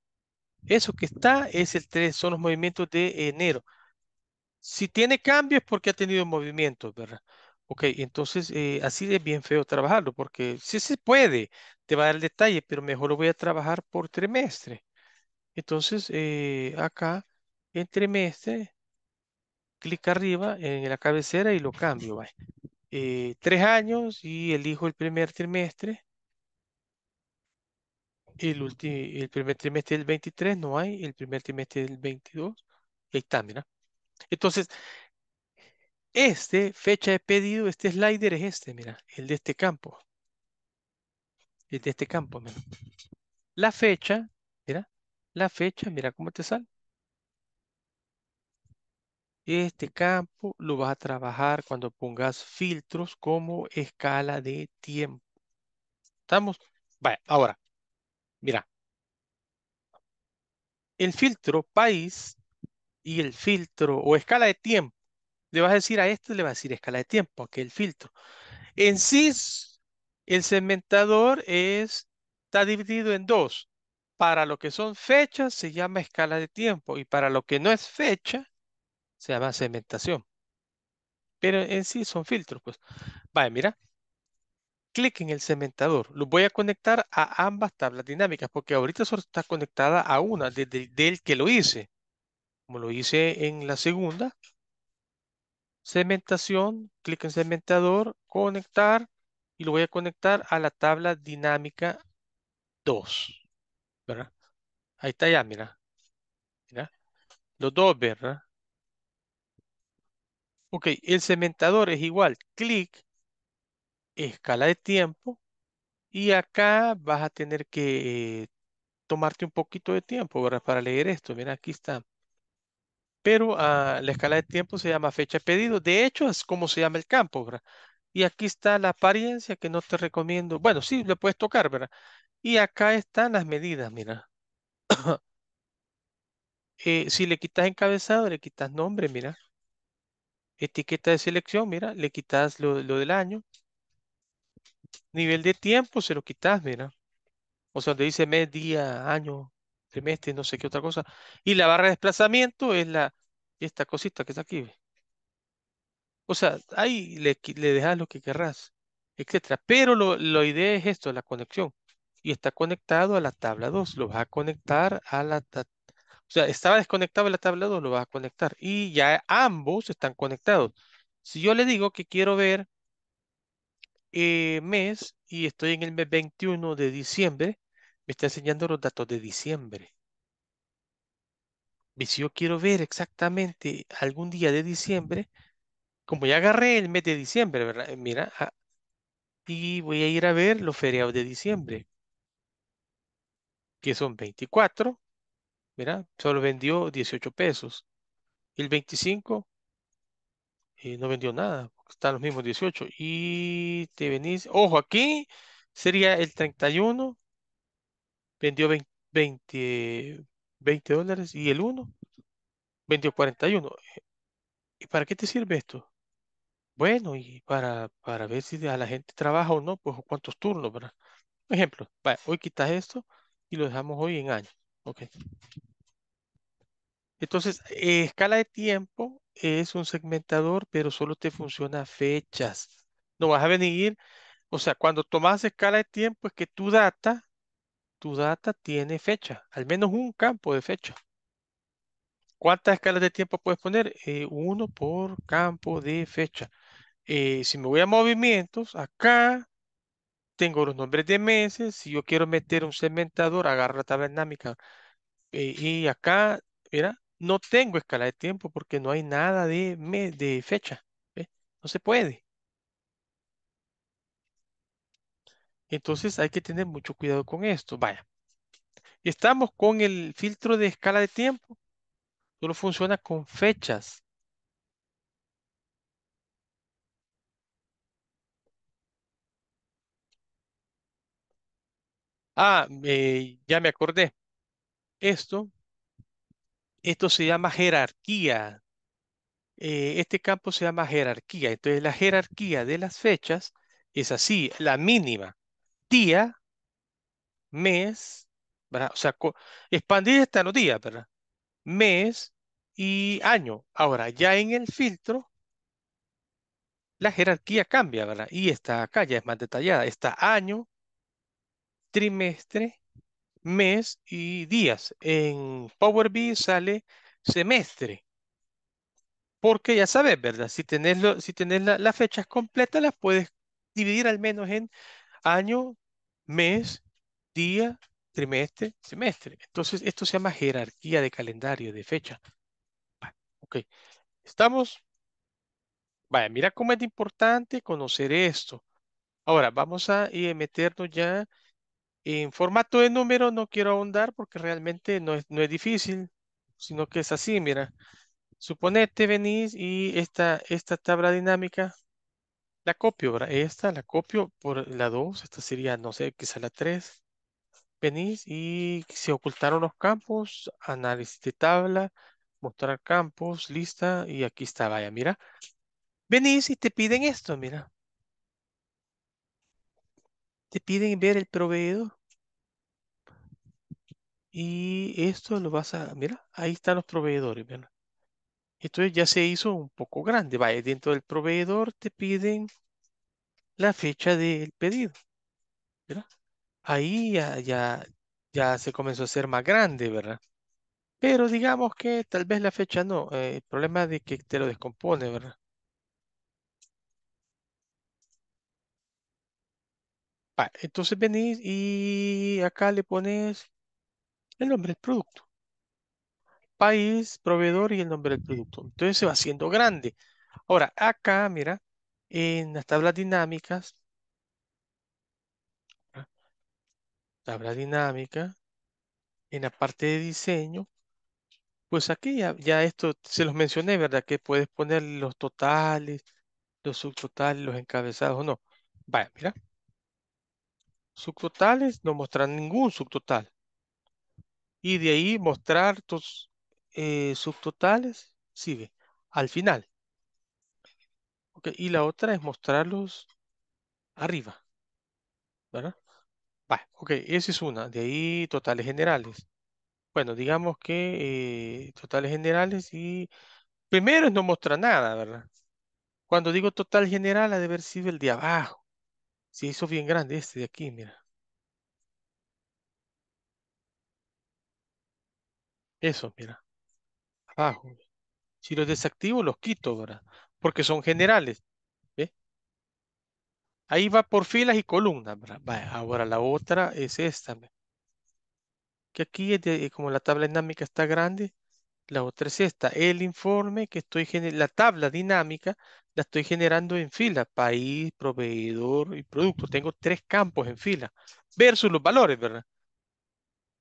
Eso que está es el 3, son los movimientos de enero. Si tiene cambios es porque ha tenido movimiento, ¿verdad? Ok, entonces eh, así es bien feo trabajarlo, porque si se puede, te va a dar el detalle, pero mejor lo voy a trabajar por trimestre. Entonces, eh, acá, en trimestre, clic arriba en la cabecera y lo cambio. Eh, tres años y elijo el primer trimestre. El, el primer trimestre del 23 no hay, el primer trimestre del 22. Ahí está, mira. Entonces, este, fecha de pedido, este slider es este, mira, el de este campo. El de este campo, mira. La fecha, mira, la fecha, mira cómo te sale. Este campo lo vas a trabajar cuando pongas filtros como escala de tiempo. ¿Estamos? Vaya, ahora, mira. El filtro país y el filtro o escala de tiempo. Le vas a decir a esto, le vas a decir escala de tiempo, que el filtro. En sí, el segmentador es, está dividido en dos. Para lo que son fechas se llama escala de tiempo y para lo que no es fecha se llama segmentación. Pero en sí son filtros, pues. Vale, mira. Clic en el segmentador. Lo voy a conectar a ambas tablas dinámicas porque ahorita solo está conectada a una desde del que lo hice como lo hice en la segunda, segmentación, clic en segmentador, conectar y lo voy a conectar a la tabla dinámica 2. ¿verdad? Ahí está ya, mira. mira. Los dos, ¿verdad? Ok, el cementador es igual, clic, escala de tiempo y acá vas a tener que eh, tomarte un poquito de tiempo para leer esto. Mira, aquí está pero a ah, la escala de tiempo se llama fecha de pedido. De hecho, es como se llama el campo, ¿verdad? Y aquí está la apariencia que no te recomiendo. Bueno, sí, le puedes tocar, ¿verdad? Y acá están las medidas, mira. [coughs] Eh, si le quitas encabezado, le quitas nombre, mira. Etiqueta de selección, mira, le quitas lo, lo del año. Nivel de tiempo, se lo quitas, mira. O sea, donde dice mes, día, año, y no sé qué otra cosa. Y la barra de desplazamiento es la, esta cosita que está aquí. O sea, ahí le, le dejas lo que querrás, etcétera. Pero lo, idea es esto, la conexión. Y está conectado a la tabla 2. Lo vas a conectar a la o sea, estaba desconectado la tabla 2, lo vas a conectar. Y ya ambos están conectados. Si yo le digo que quiero ver eh, mes y estoy en el mes 21 de diciembre, me está enseñando los datos de diciembre. Y si yo quiero ver exactamente algún día de diciembre, como ya agarré el mes de diciembre, ¿verdad? Eh, mira, ah, y voy a ir a ver los feriados de diciembre, que son 24, mira, solo vendió 18 pesos. el 25 eh, no vendió nada, están los mismos 18. Y te venís, ojo, aquí sería el 31 vendió 20, 20, dólares y el 1 vendió 41. ¿Y para qué te sirve esto? Bueno, y para, para ver si a la gente trabaja o no, pues cuántos turnos, ¿verdad? Por ejemplo, hoy quitas esto y lo dejamos hoy en año. Ok. Entonces, escala de tiempo es un segmentador, pero solo te funciona fechas. No vas a venir, o sea, cuando tomas escala de tiempo es que tu data tu data tiene fecha, al menos un campo de fecha. ¿Cuántas escalas de tiempo puedes poner? Eh, uno por campo de fecha. Eh, si me voy a movimientos, acá tengo los nombres de meses. Si yo quiero meter un segmentador, agarra la tabla dinámica. Eh, y acá, mira, no tengo escala de tiempo porque no hay nada de, de fecha. No se puede. Entonces hay que tener mucho cuidado con esto. Vaya, estamos con el filtro de escala de tiempo. Solo funciona con fechas. Ah, eh, ya me acordé. Esto, esto se llama jerarquía. Eh, este campo se llama jerarquía. Entonces la jerarquía de las fechas es así, la mínima día, mes, ¿verdad? O sea, expandir los días, ¿verdad? Mes y año. Ahora, ya en el filtro, la jerarquía cambia, ¿verdad? Y esta acá ya es más detallada. Está año, trimestre, mes y días. En Power BI sale semestre. Porque ya sabes, ¿verdad? Si tenés, si tenés las fechas completas, las puedes dividir al menos en año, mes, día, trimestre, semestre. Entonces, esto se llama jerarquía de calendario, de fecha. Ah, ok, estamos. Vaya, mira cómo es importante conocer esto. Ahora, vamos a eh, meternos ya en formato de número. No quiero ahondar porque realmente no es, no es difícil, sino que es así, mira. Suponete venís y esta, esta tabla dinámica la copio, ¿verdad? Esta la copio por la 2, esta sería, no sé, quizá la 3. Venís y se ocultaron los campos, análisis de tabla, mostrar campos, lista, y aquí está, vaya, mira. Venís y te piden esto, mira. Te piden ver el proveedor. Y esto lo vas a, mira, ahí están los proveedores, mira. Entonces ya se hizo un poco grande. va, eh, dentro del proveedor te piden la fecha del pedido. Ahí ya, ya, ya se comenzó a ser más grande, ¿verdad? Pero digamos que tal vez la fecha no. Eh, el problema es de que te lo descompone, ¿verdad? entonces venís y acá le pones el nombre del producto país, proveedor y el nombre del producto. Entonces se va haciendo grande. Ahora, acá, mira, en las tablas dinámicas, tabla dinámica, en la parte de diseño, pues aquí ya, esto se los mencioné, ¿verdad? Que puedes poner los totales, los subtotales, los encabezados o no. Vaya, mira. Subtotales, no mostrar ningún subtotal. Y de ahí mostrar tus eh, subtotales, sigue, al final. Okay, y la otra es mostrarlos arriba. ¿Verdad? Vale, ok, esa es una. De ahí totales generales. Bueno, digamos que eh, totales generales y... Primero no muestra nada, ¿verdad? Cuando digo total general, ha de haber sido el de abajo. si eso es bien grande este de aquí, mira. Eso, mira bajo Si los desactivo, los quito, ¿verdad? Porque son generales. Ahí va por filas y columnas, ¿verdad? ahora la otra es esta. Que aquí, es eh, como la tabla dinámica está grande, la otra es esta. El informe que estoy generando, la tabla dinámica, la estoy generando en fila. País, proveedor y producto. Tengo tres campos en fila. Versus los valores, ¿verdad?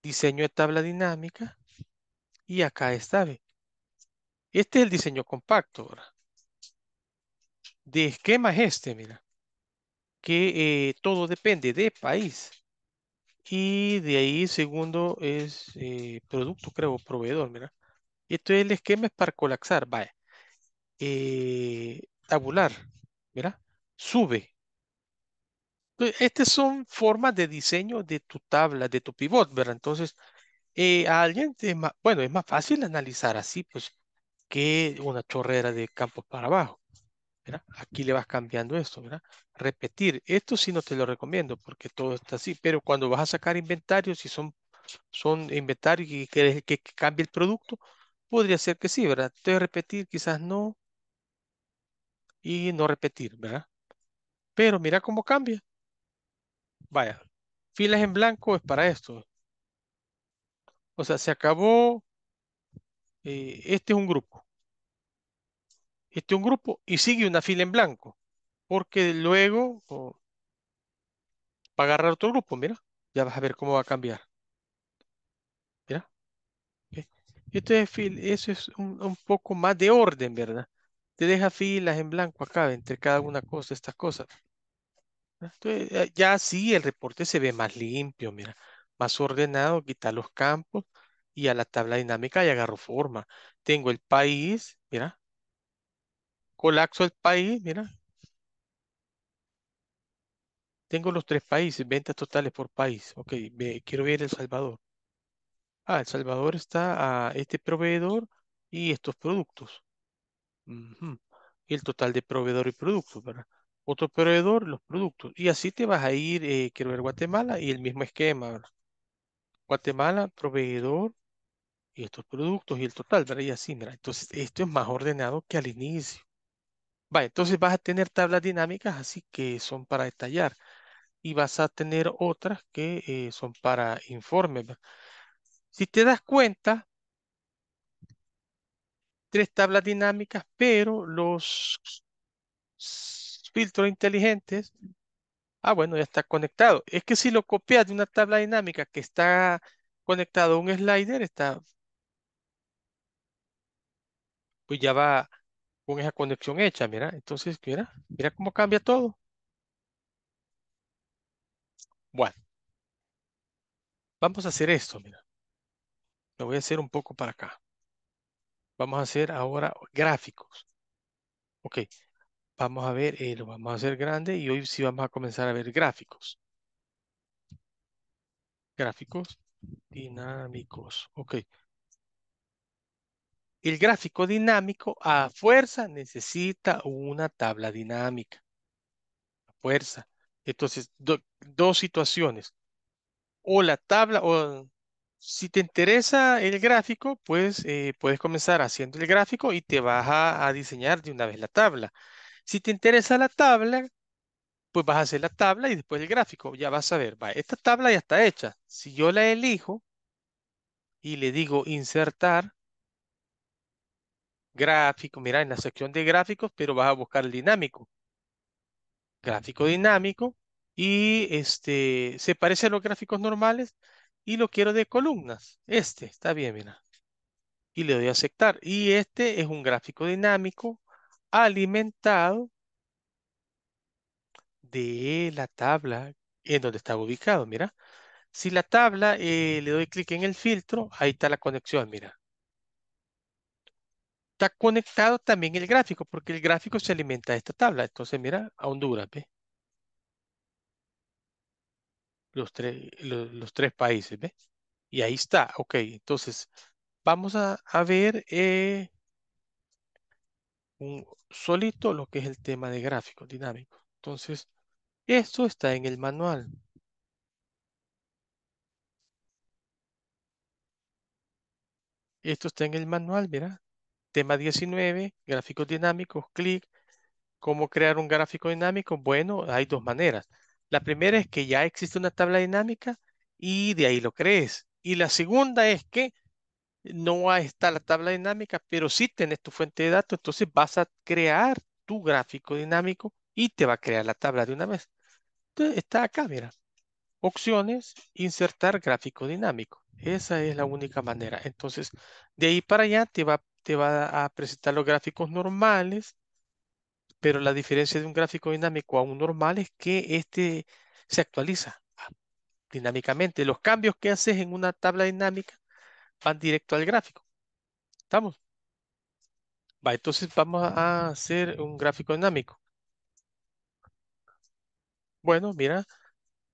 Diseño de tabla dinámica. Y acá está, ¿ve? Este es el diseño compacto, ¿verdad? De esquema es este, mira, que eh, todo depende de país. Y de ahí, segundo, es eh, producto, creo, proveedor, mira. Esto es el esquema para colapsar, vaya. Eh, tabular, mira, sube. Pues, estas son formas de diseño de tu tabla, de tu pivot, ¿verdad? Entonces, a alguien, es más, bueno, es más fácil analizar así, pues, que una chorrera de campos para abajo. Aquí le vas cambiando esto, ¿verdad? Repetir, esto sí no te lo recomiendo porque todo está así, pero cuando vas a sacar inventarios, si son, son inventarios y quieres que, que cambie el producto, podría ser que sí, ¿verdad? Entonces repetir, quizás no, y no repetir, ¿verdad? Pero mira cómo cambia. Vaya, filas en blanco es para esto. O sea, se acabó, eh, este es un grupo este, un grupo y sigue una fila en blanco, porque luego oh, va a agarrar otro grupo, mira, ya vas a ver cómo va a cambiar. Mira. Este es, eso es un, poco más de orden, ¿verdad? Te deja filas en blanco acá entre cada una cosa, estas cosas. Entonces, eh, ya sí, el reporte se ve más limpio, mira, más ordenado, quita los campos y a la tabla dinámica y agarro forma. Tengo el país, mira, colapso el país, mira. Tengo los tres países, ventas totales por país. Ok, me, quiero ver El Salvador. Ah, El Salvador está a este proveedor y estos productos. Y el total de proveedor y productos, ¿verdad? Otro proveedor, los productos. Y así te vas a ir, eh, quiero ver Guatemala y el mismo esquema, Guatemala, proveedor y estos productos y el total, ¿verdad? Y así, mira. Entonces, esto es más ordenado que al inicio entonces vas a tener tablas dinámicas, así que son para detallar. Y vas a tener otras que eh, son para informes. Si te das cuenta, tres tablas dinámicas, pero los filtros inteligentes, ah, bueno, ya está conectado. Es que si lo copias de una tabla dinámica que está conectado a un slider, está, pues ya va con esa conexión hecha, mira. Entonces, mira, mira cómo cambia todo. Bueno, vamos a hacer esto, mira. Lo voy a hacer un poco para acá. Vamos a hacer ahora gráficos. Ok, vamos a ver, eh, lo vamos a hacer grande y hoy sí vamos a comenzar a ver gráficos. Gráficos dinámicos. Ok. El gráfico dinámico a fuerza necesita una tabla dinámica. A fuerza. Entonces, dos situaciones. O la tabla, o si te interesa el gráfico, pues eh, puedes comenzar haciendo el gráfico y te vas a, diseñar de una vez la tabla. Si te interesa la tabla, pues vas a hacer la tabla y después el gráfico. Ya vas a ver, va, esta tabla ya está hecha. Si yo la elijo y le digo insertar, gráfico, mira, en la sección de gráficos, pero vas a buscar el dinámico. Gráfico dinámico y este se parece a los gráficos normales y lo quiero de columnas. Este, está bien, mira. Y le doy a aceptar. Y este es un gráfico dinámico alimentado de la tabla en donde estaba ubicado, mira. Si la tabla, eh, le doy clic en el filtro, ahí está la conexión, mira conectado también el gráfico, porque el gráfico se alimenta de esta tabla. Entonces, mira, a Honduras, Los, tres, los, tres países, ¿ves? Y ahí está, ok. Entonces, vamos a, ver eh, un, solito lo que es el tema de gráfico dinámico Entonces, esto está en el manual. Esto está en el manual, mira. Tema 19, gráficos dinámicos, clic. ¿Cómo crear un gráfico dinámico? Bueno, hay dos maneras. La primera es que ya existe una tabla dinámica y de ahí lo crees. Y la segunda es que no está la tabla dinámica, pero sí tienes tu fuente de datos, entonces vas a crear tu gráfico dinámico y te va a crear la tabla de una vez. Entonces, está acá, mira. Opciones, insertar gráfico dinámico. Esa es la única manera. Entonces, de ahí para allá te va a te va a presentar los gráficos normales, pero la diferencia de un gráfico dinámico a un normal es que este se actualiza dinámicamente. Los cambios que haces en una tabla dinámica van directo al gráfico. ¿Estamos? Va, entonces vamos a hacer un gráfico dinámico. Bueno, mira,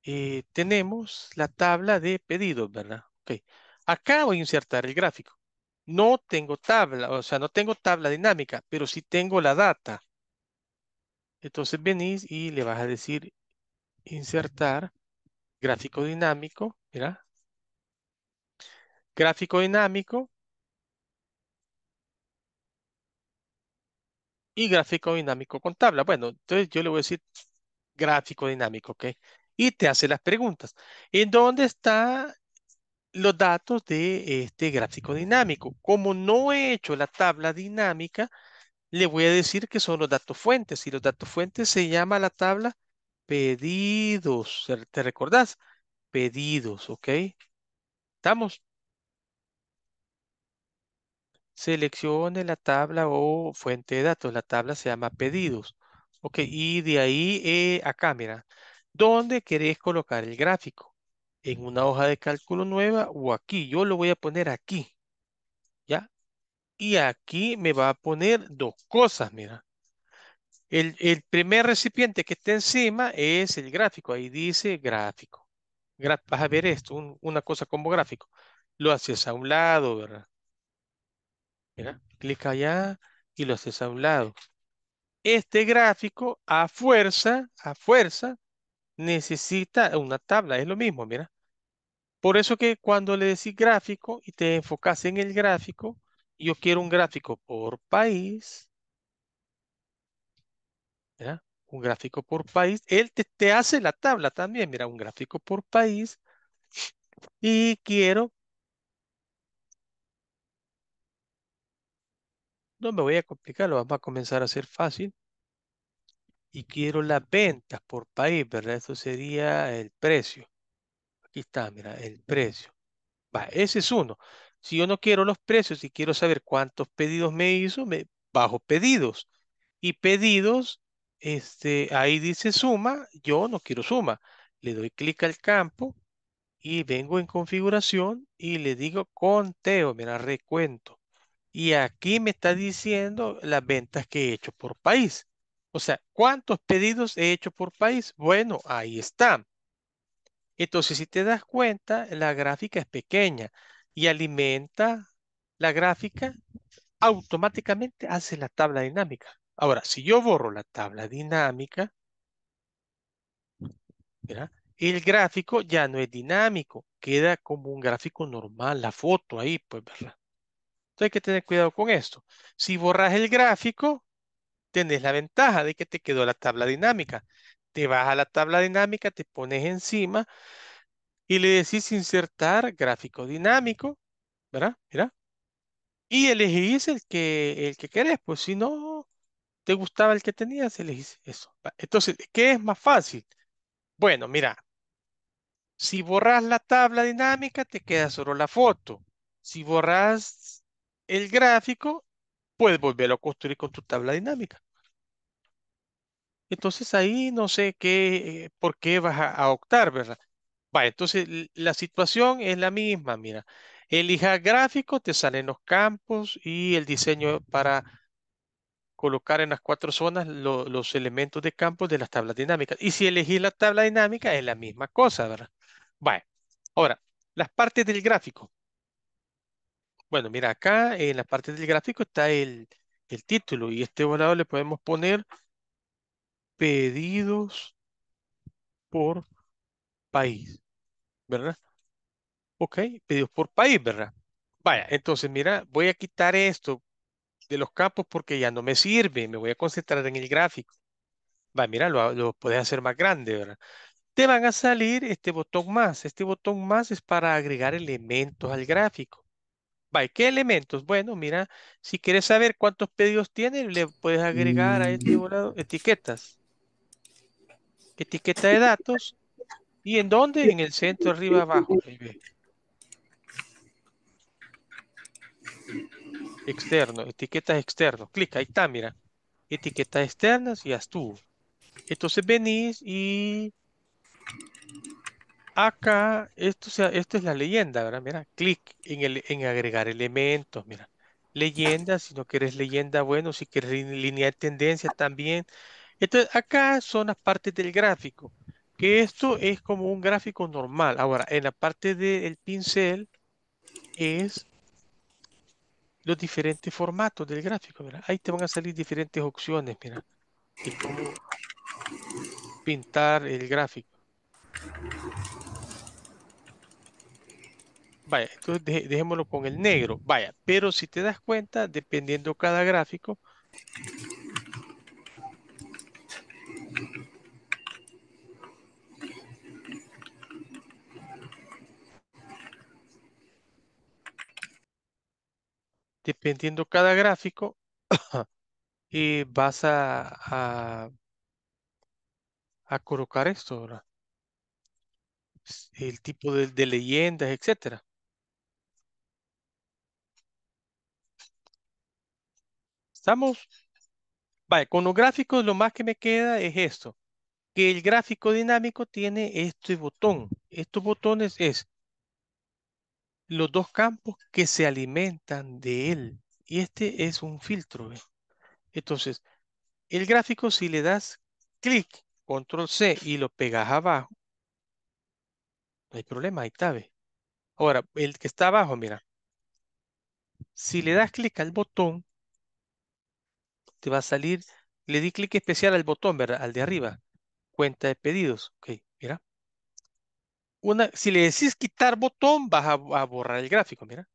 eh, tenemos la tabla de pedidos, ¿verdad? Ok. Acá voy a insertar el gráfico. No tengo tabla, o sea, no tengo tabla dinámica, pero sí tengo la data. Entonces venís y le vas a decir insertar gráfico dinámico, mira. Gráfico dinámico. Y gráfico dinámico con tabla. Bueno, entonces yo le voy a decir gráfico dinámico, ¿ok? Y te hace las preguntas. ¿En dónde está los datos de este gráfico dinámico. Como no he hecho la tabla dinámica, le voy a decir que son los datos fuentes. Y los datos fuentes se llama la tabla pedidos. ¿Te recordás? Pedidos, ¿ok? ¿Estamos? Seleccione la tabla o fuente de datos. La tabla se llama pedidos. Ok, y de ahí eh, a cámara. ¿Dónde querés colocar el gráfico? en una hoja de cálculo nueva o aquí. Yo lo voy a poner aquí. ¿Ya? Y aquí me va a poner dos cosas, mira. El, primer recipiente que está encima es el gráfico. Ahí dice gráfico. vas a ver mm. esto, una cosa como gráfico. Lo haces a un lado, ¿verdad? Mira, clica allá y lo haces a un lado. Este gráfico a fuerza, a fuerza, necesita una tabla, es lo mismo, mira. Por eso que cuando le decís gráfico y te enfocas en el gráfico, yo quiero un gráfico por país, un gráfico por país, él te, hace la tabla también, mira, un gráfico por país, y quiero No me voy a complicar, lo vamos a comenzar a ser fácil y quiero las ventas por país, ¿verdad? Eso sería el precio. Aquí está, mira, el precio. Va, ese es uno. Si yo no quiero los precios y quiero saber cuántos pedidos me hizo, me bajo pedidos. Y pedidos, este, ahí dice suma, yo no quiero suma. Le doy clic al campo y vengo en configuración y le digo conteo, mira, recuento. Y aquí me está diciendo las ventas que he hecho por país. O sea, ¿cuántos pedidos he hecho por país? Bueno, ahí está. Entonces, si te das cuenta, la gráfica es pequeña y alimenta la gráfica, automáticamente hace la tabla dinámica. Ahora, si yo borro la tabla dinámica, el gráfico ya no es dinámico, queda como un gráfico normal, la foto ahí, pues, ¿verdad? Entonces hay que tener cuidado con esto. Si borras el gráfico, tenés la ventaja de que te quedó la tabla dinámica. Te vas a la tabla dinámica, te pones encima y le decís insertar gráfico dinámico, ¿verdad? Mira. Y elegís el que, el que querés, pues si no te gustaba el que tenías, elegís eso. Entonces, ¿qué es más fácil? Bueno, mira, si borras la tabla dinámica, te queda solo la foto. Si borras el gráfico, puedes volverlo a construir con tu tabla dinámica. Entonces ahí no sé qué, eh, por qué vas a, optar, ¿verdad? Va, entonces la situación es la misma, mira. Elija gráfico, te salen los campos y el diseño para colocar en las cuatro zonas los elementos de campos de las tablas dinámicas. Y si elegís la tabla dinámica es la misma cosa, ¿verdad? Vale. Ahora, las partes del gráfico. Bueno, mira, acá en la parte del gráfico está el, el título y este volado le podemos poner pedidos por país, ¿verdad? Ok, pedidos por país, ¿verdad? Vaya, entonces mira, voy a quitar esto de los campos porque ya no me sirve, me voy a concentrar en el gráfico. Va, mira, lo, lo puedes hacer más grande, ¿verdad? Te van a salir este botón más. Este botón más es para agregar elementos al gráfico. ¿qué elementos? Bueno, mira, si quieres saber cuántos pedidos tiene, le puedes agregar a este mm. volado etiquetas. Etiqueta de datos. ¿Y en dónde? En el centro, arriba, abajo. Externo, etiquetas externos. Clica, ahí está, mira. Etiquetas externas y haz tú. Entonces venís y acá, esto, sea, es la leyenda, ¿verdad? Mira, clic en, el, en agregar elementos, mira. Leyenda, si no quieres leyenda, bueno, si quieres línea de tendencia también. Entonces, acá son las partes del gráfico, que esto es como un gráfico normal. Ahora, en la parte del pincel es los diferentes formatos del gráfico, Ahí te van a salir diferentes opciones, mira. pintar el gráfico. Vaya, entonces dejémoslo con el negro. Vaya, pero si te das cuenta, dependiendo cada gráfico, dependiendo cada gráfico, y [coughs] eh, vas a, a, colocar esto, el tipo de leyendas, etcétera. con los gráficos lo más que me queda es esto, que el gráfico dinámico tiene este botón. Estos botones es los dos campos que se alimentan de él. Y este es un filtro. Entonces, el gráfico si le das clic, control C y lo pegas abajo, no hay problema, ahí está. Ahora, el que está abajo, mira. Si le das clic al botón, te va a salir, le di clic especial al botón, ¿verdad? Al de arriba, cuenta de pedidos. Ok, mira. Una, si le decís quitar botón, vas a, borrar el gráfico, mira.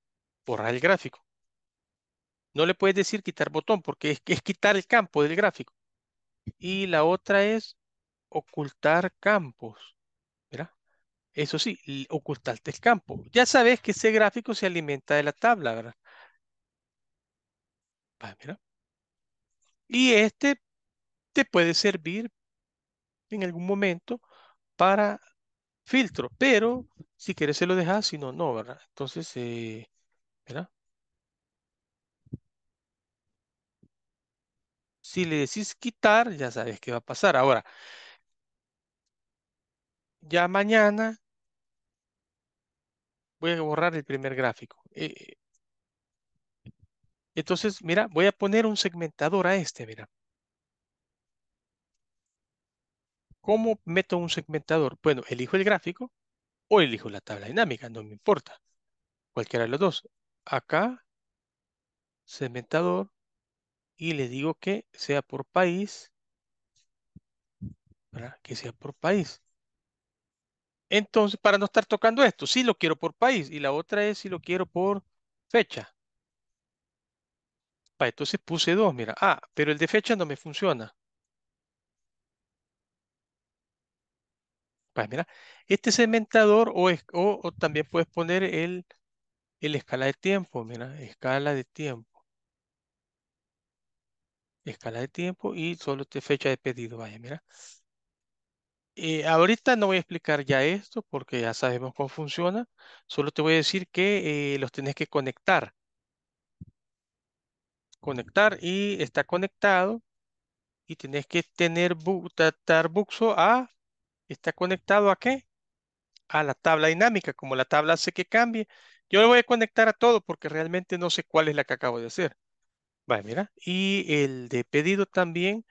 Borrar el gráfico. No le puedes decir quitar botón porque es, quitar el campo del gráfico. Y la otra es ocultar campos. Mira. Eso sí, ocultarte el campo. Ya sabes que ese gráfico se alimenta de la tabla, ¿verdad? mira. Y este te puede servir en algún momento para filtro, pero si quieres se lo dejas, si no, no, ¿verdad? Entonces, eh, ¿verdad? Si le decís quitar, ya sabes qué va a pasar. Ahora, ya mañana voy a borrar el primer gráfico. Eh, entonces, mira, voy a poner un segmentador a este, mira. ¿Cómo meto un segmentador? Bueno, elijo el gráfico o elijo la tabla dinámica, no me importa. Cualquiera de los dos. Acá, segmentador, y le digo que sea por país, ¿verdad? que sea por país. Entonces, para no estar tocando esto, sí lo quiero por país y la otra es si lo quiero por fecha entonces puse dos, mira. Ah, pero el de fecha no me funciona. Pa, mira, este segmentador o, también puedes poner el, escala de tiempo, mira, escala de tiempo. Escala de tiempo y solo te fecha de pedido, vaya, mira. Eh, ahorita no voy a explicar ya esto porque ya sabemos cómo funciona. Solo te voy a decir que eh, los tenés que conectar. Conectar y está conectado. Y tenés que tener tratar buxo a. ¿Está conectado a qué? A la tabla dinámica. Como la tabla hace que cambie. Yo le voy a conectar a todo porque realmente no sé cuál es la que acabo de hacer. Vale, mira. Y el de pedido también.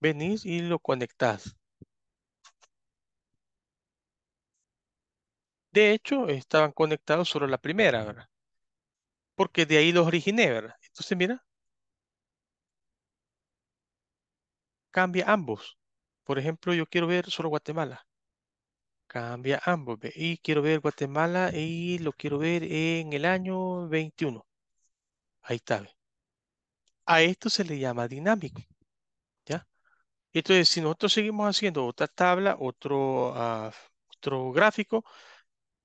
Venís y lo conectás. De hecho, estaban conectados solo la primera, ¿verdad? Porque de ahí los originé, ¿verdad? Entonces, mira, cambia ambos. Por ejemplo, yo quiero ver solo Guatemala. Cambia ambos. Y quiero ver Guatemala y lo quiero ver en el año 21. Ahí está. A esto se le llama dinámico. ¿Ya? Entonces, si nosotros seguimos haciendo otra tabla, otro, ah, gráfico,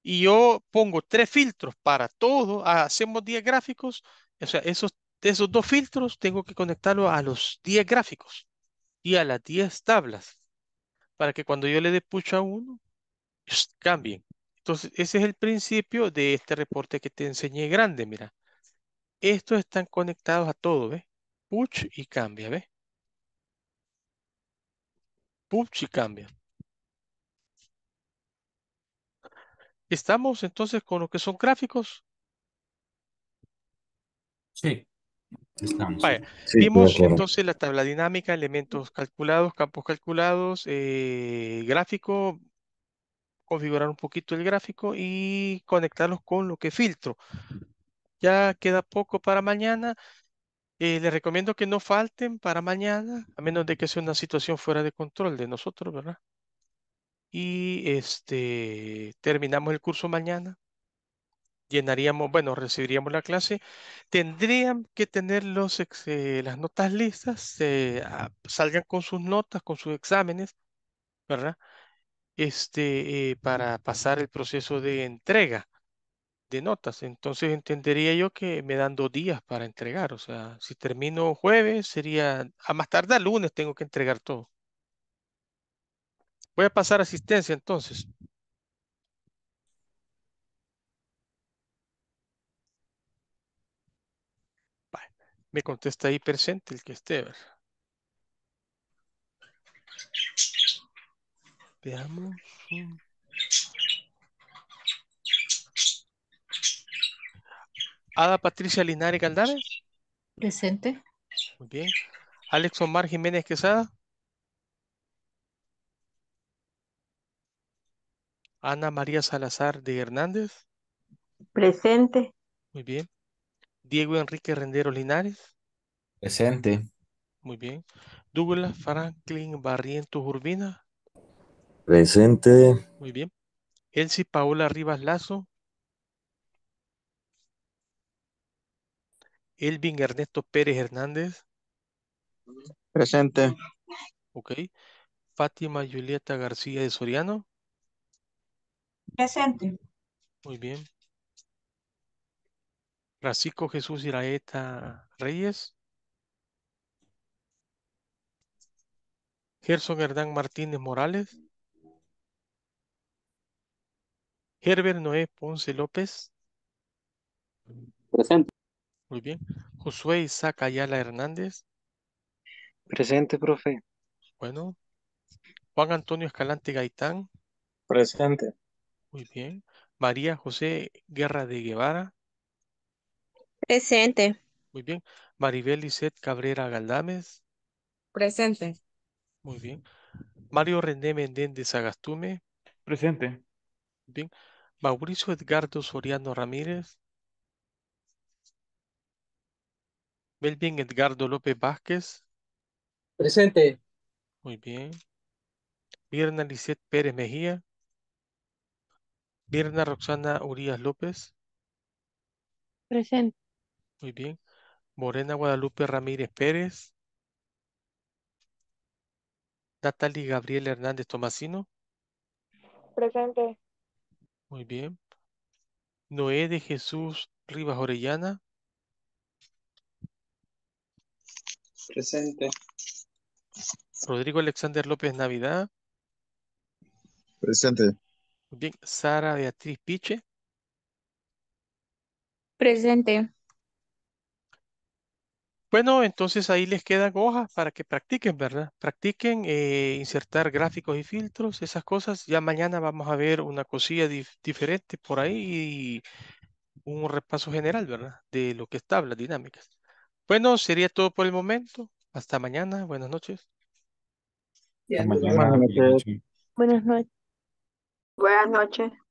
y yo pongo tres filtros para todo, ah, hacemos 10 gráficos, o sea, esos, esos dos filtros tengo que conectarlo a los 10 gráficos y a las 10 tablas para que cuando yo le dé push a uno, cambien. Entonces, ese es el principio de este reporte que te enseñé grande, mira. Estos están conectados a todo, ¿ves? Push y cambia, ve Push y cambia. Estamos entonces con lo que son gráficos. Sí. Vimos entonces la tabla dinámica, elementos calculados, campos calculados, eh, gráfico, configurar un poquito el gráfico y conectarlos con lo que filtro. Ya queda poco para mañana. Eh, les recomiendo que no falten para mañana, a menos de que sea una situación fuera de control de nosotros, ¿verdad? Y este terminamos el curso mañana llenaríamos, bueno, recibiríamos la clase, tendrían que tener los, eh, las notas listas, eh, salgan con sus notas, con sus exámenes, ¿verdad? Este, eh, para pasar el proceso de entrega de notas. Entonces entendería yo que me dan dos días para entregar. O sea, si termino jueves, sería a más tardar lunes tengo que entregar todo. Voy a pasar asistencia entonces. Me contesta ahí presente el que esté, Veamos. Ada Patricia Linares Galdávez Presente. Muy bien. Alex Omar Jiménez Quesada. Ana María Salazar de Hernández. Presente. Muy bien. Diego Enrique Rendero Linares. Presente. Muy bien. Douglas Franklin Barrientos Urbina. Presente. Muy bien. Elsie Paola Rivas Lazo. Elvin Ernesto Pérez Hernández. Presente. Ok. Fátima Julieta García de Soriano. Presente. Muy bien. Francisco Jesús Iraeta Reyes. Gerson Hernán Martínez Morales. Herbert Noé Ponce López. Presente. Muy bien. Josué Isaac Ayala Hernández. Presente, profe. Bueno. Juan Antonio Escalante Gaitán. Presente. Muy bien. María José Guerra de Guevara. Presente. Muy bien. Maribel Lisette Cabrera Galdames. Presente. Muy bien. Mario René Menéndez Agastume. Presente. Bien. Mauricio Edgardo Soriano Ramírez. Melvin Edgardo López Vázquez. Presente. Muy bien. Vierna Lisette Pérez Mejía. Vierna Roxana Urias López. Presente. Muy bien. Morena Guadalupe Ramírez Pérez. Natalie Gabriel Hernández Tomasino. Presente. Muy bien. Noé de Jesús Rivas Orellana. Presente. Rodrigo Alexander López Navidad. Presente. Muy bien. Sara Beatriz Piche. Presente. Bueno, entonces ahí les quedan hojas para que practiquen, ¿verdad? Practiquen eh, insertar gráficos y filtros, esas cosas. Ya mañana vamos a ver una cosilla diferente por ahí y un repaso general, ¿verdad? De lo que es las dinámicas. Bueno, sería todo por el momento. Hasta mañana. Hasta mañana. Buenas noches. Buenas noches. Buenas noches.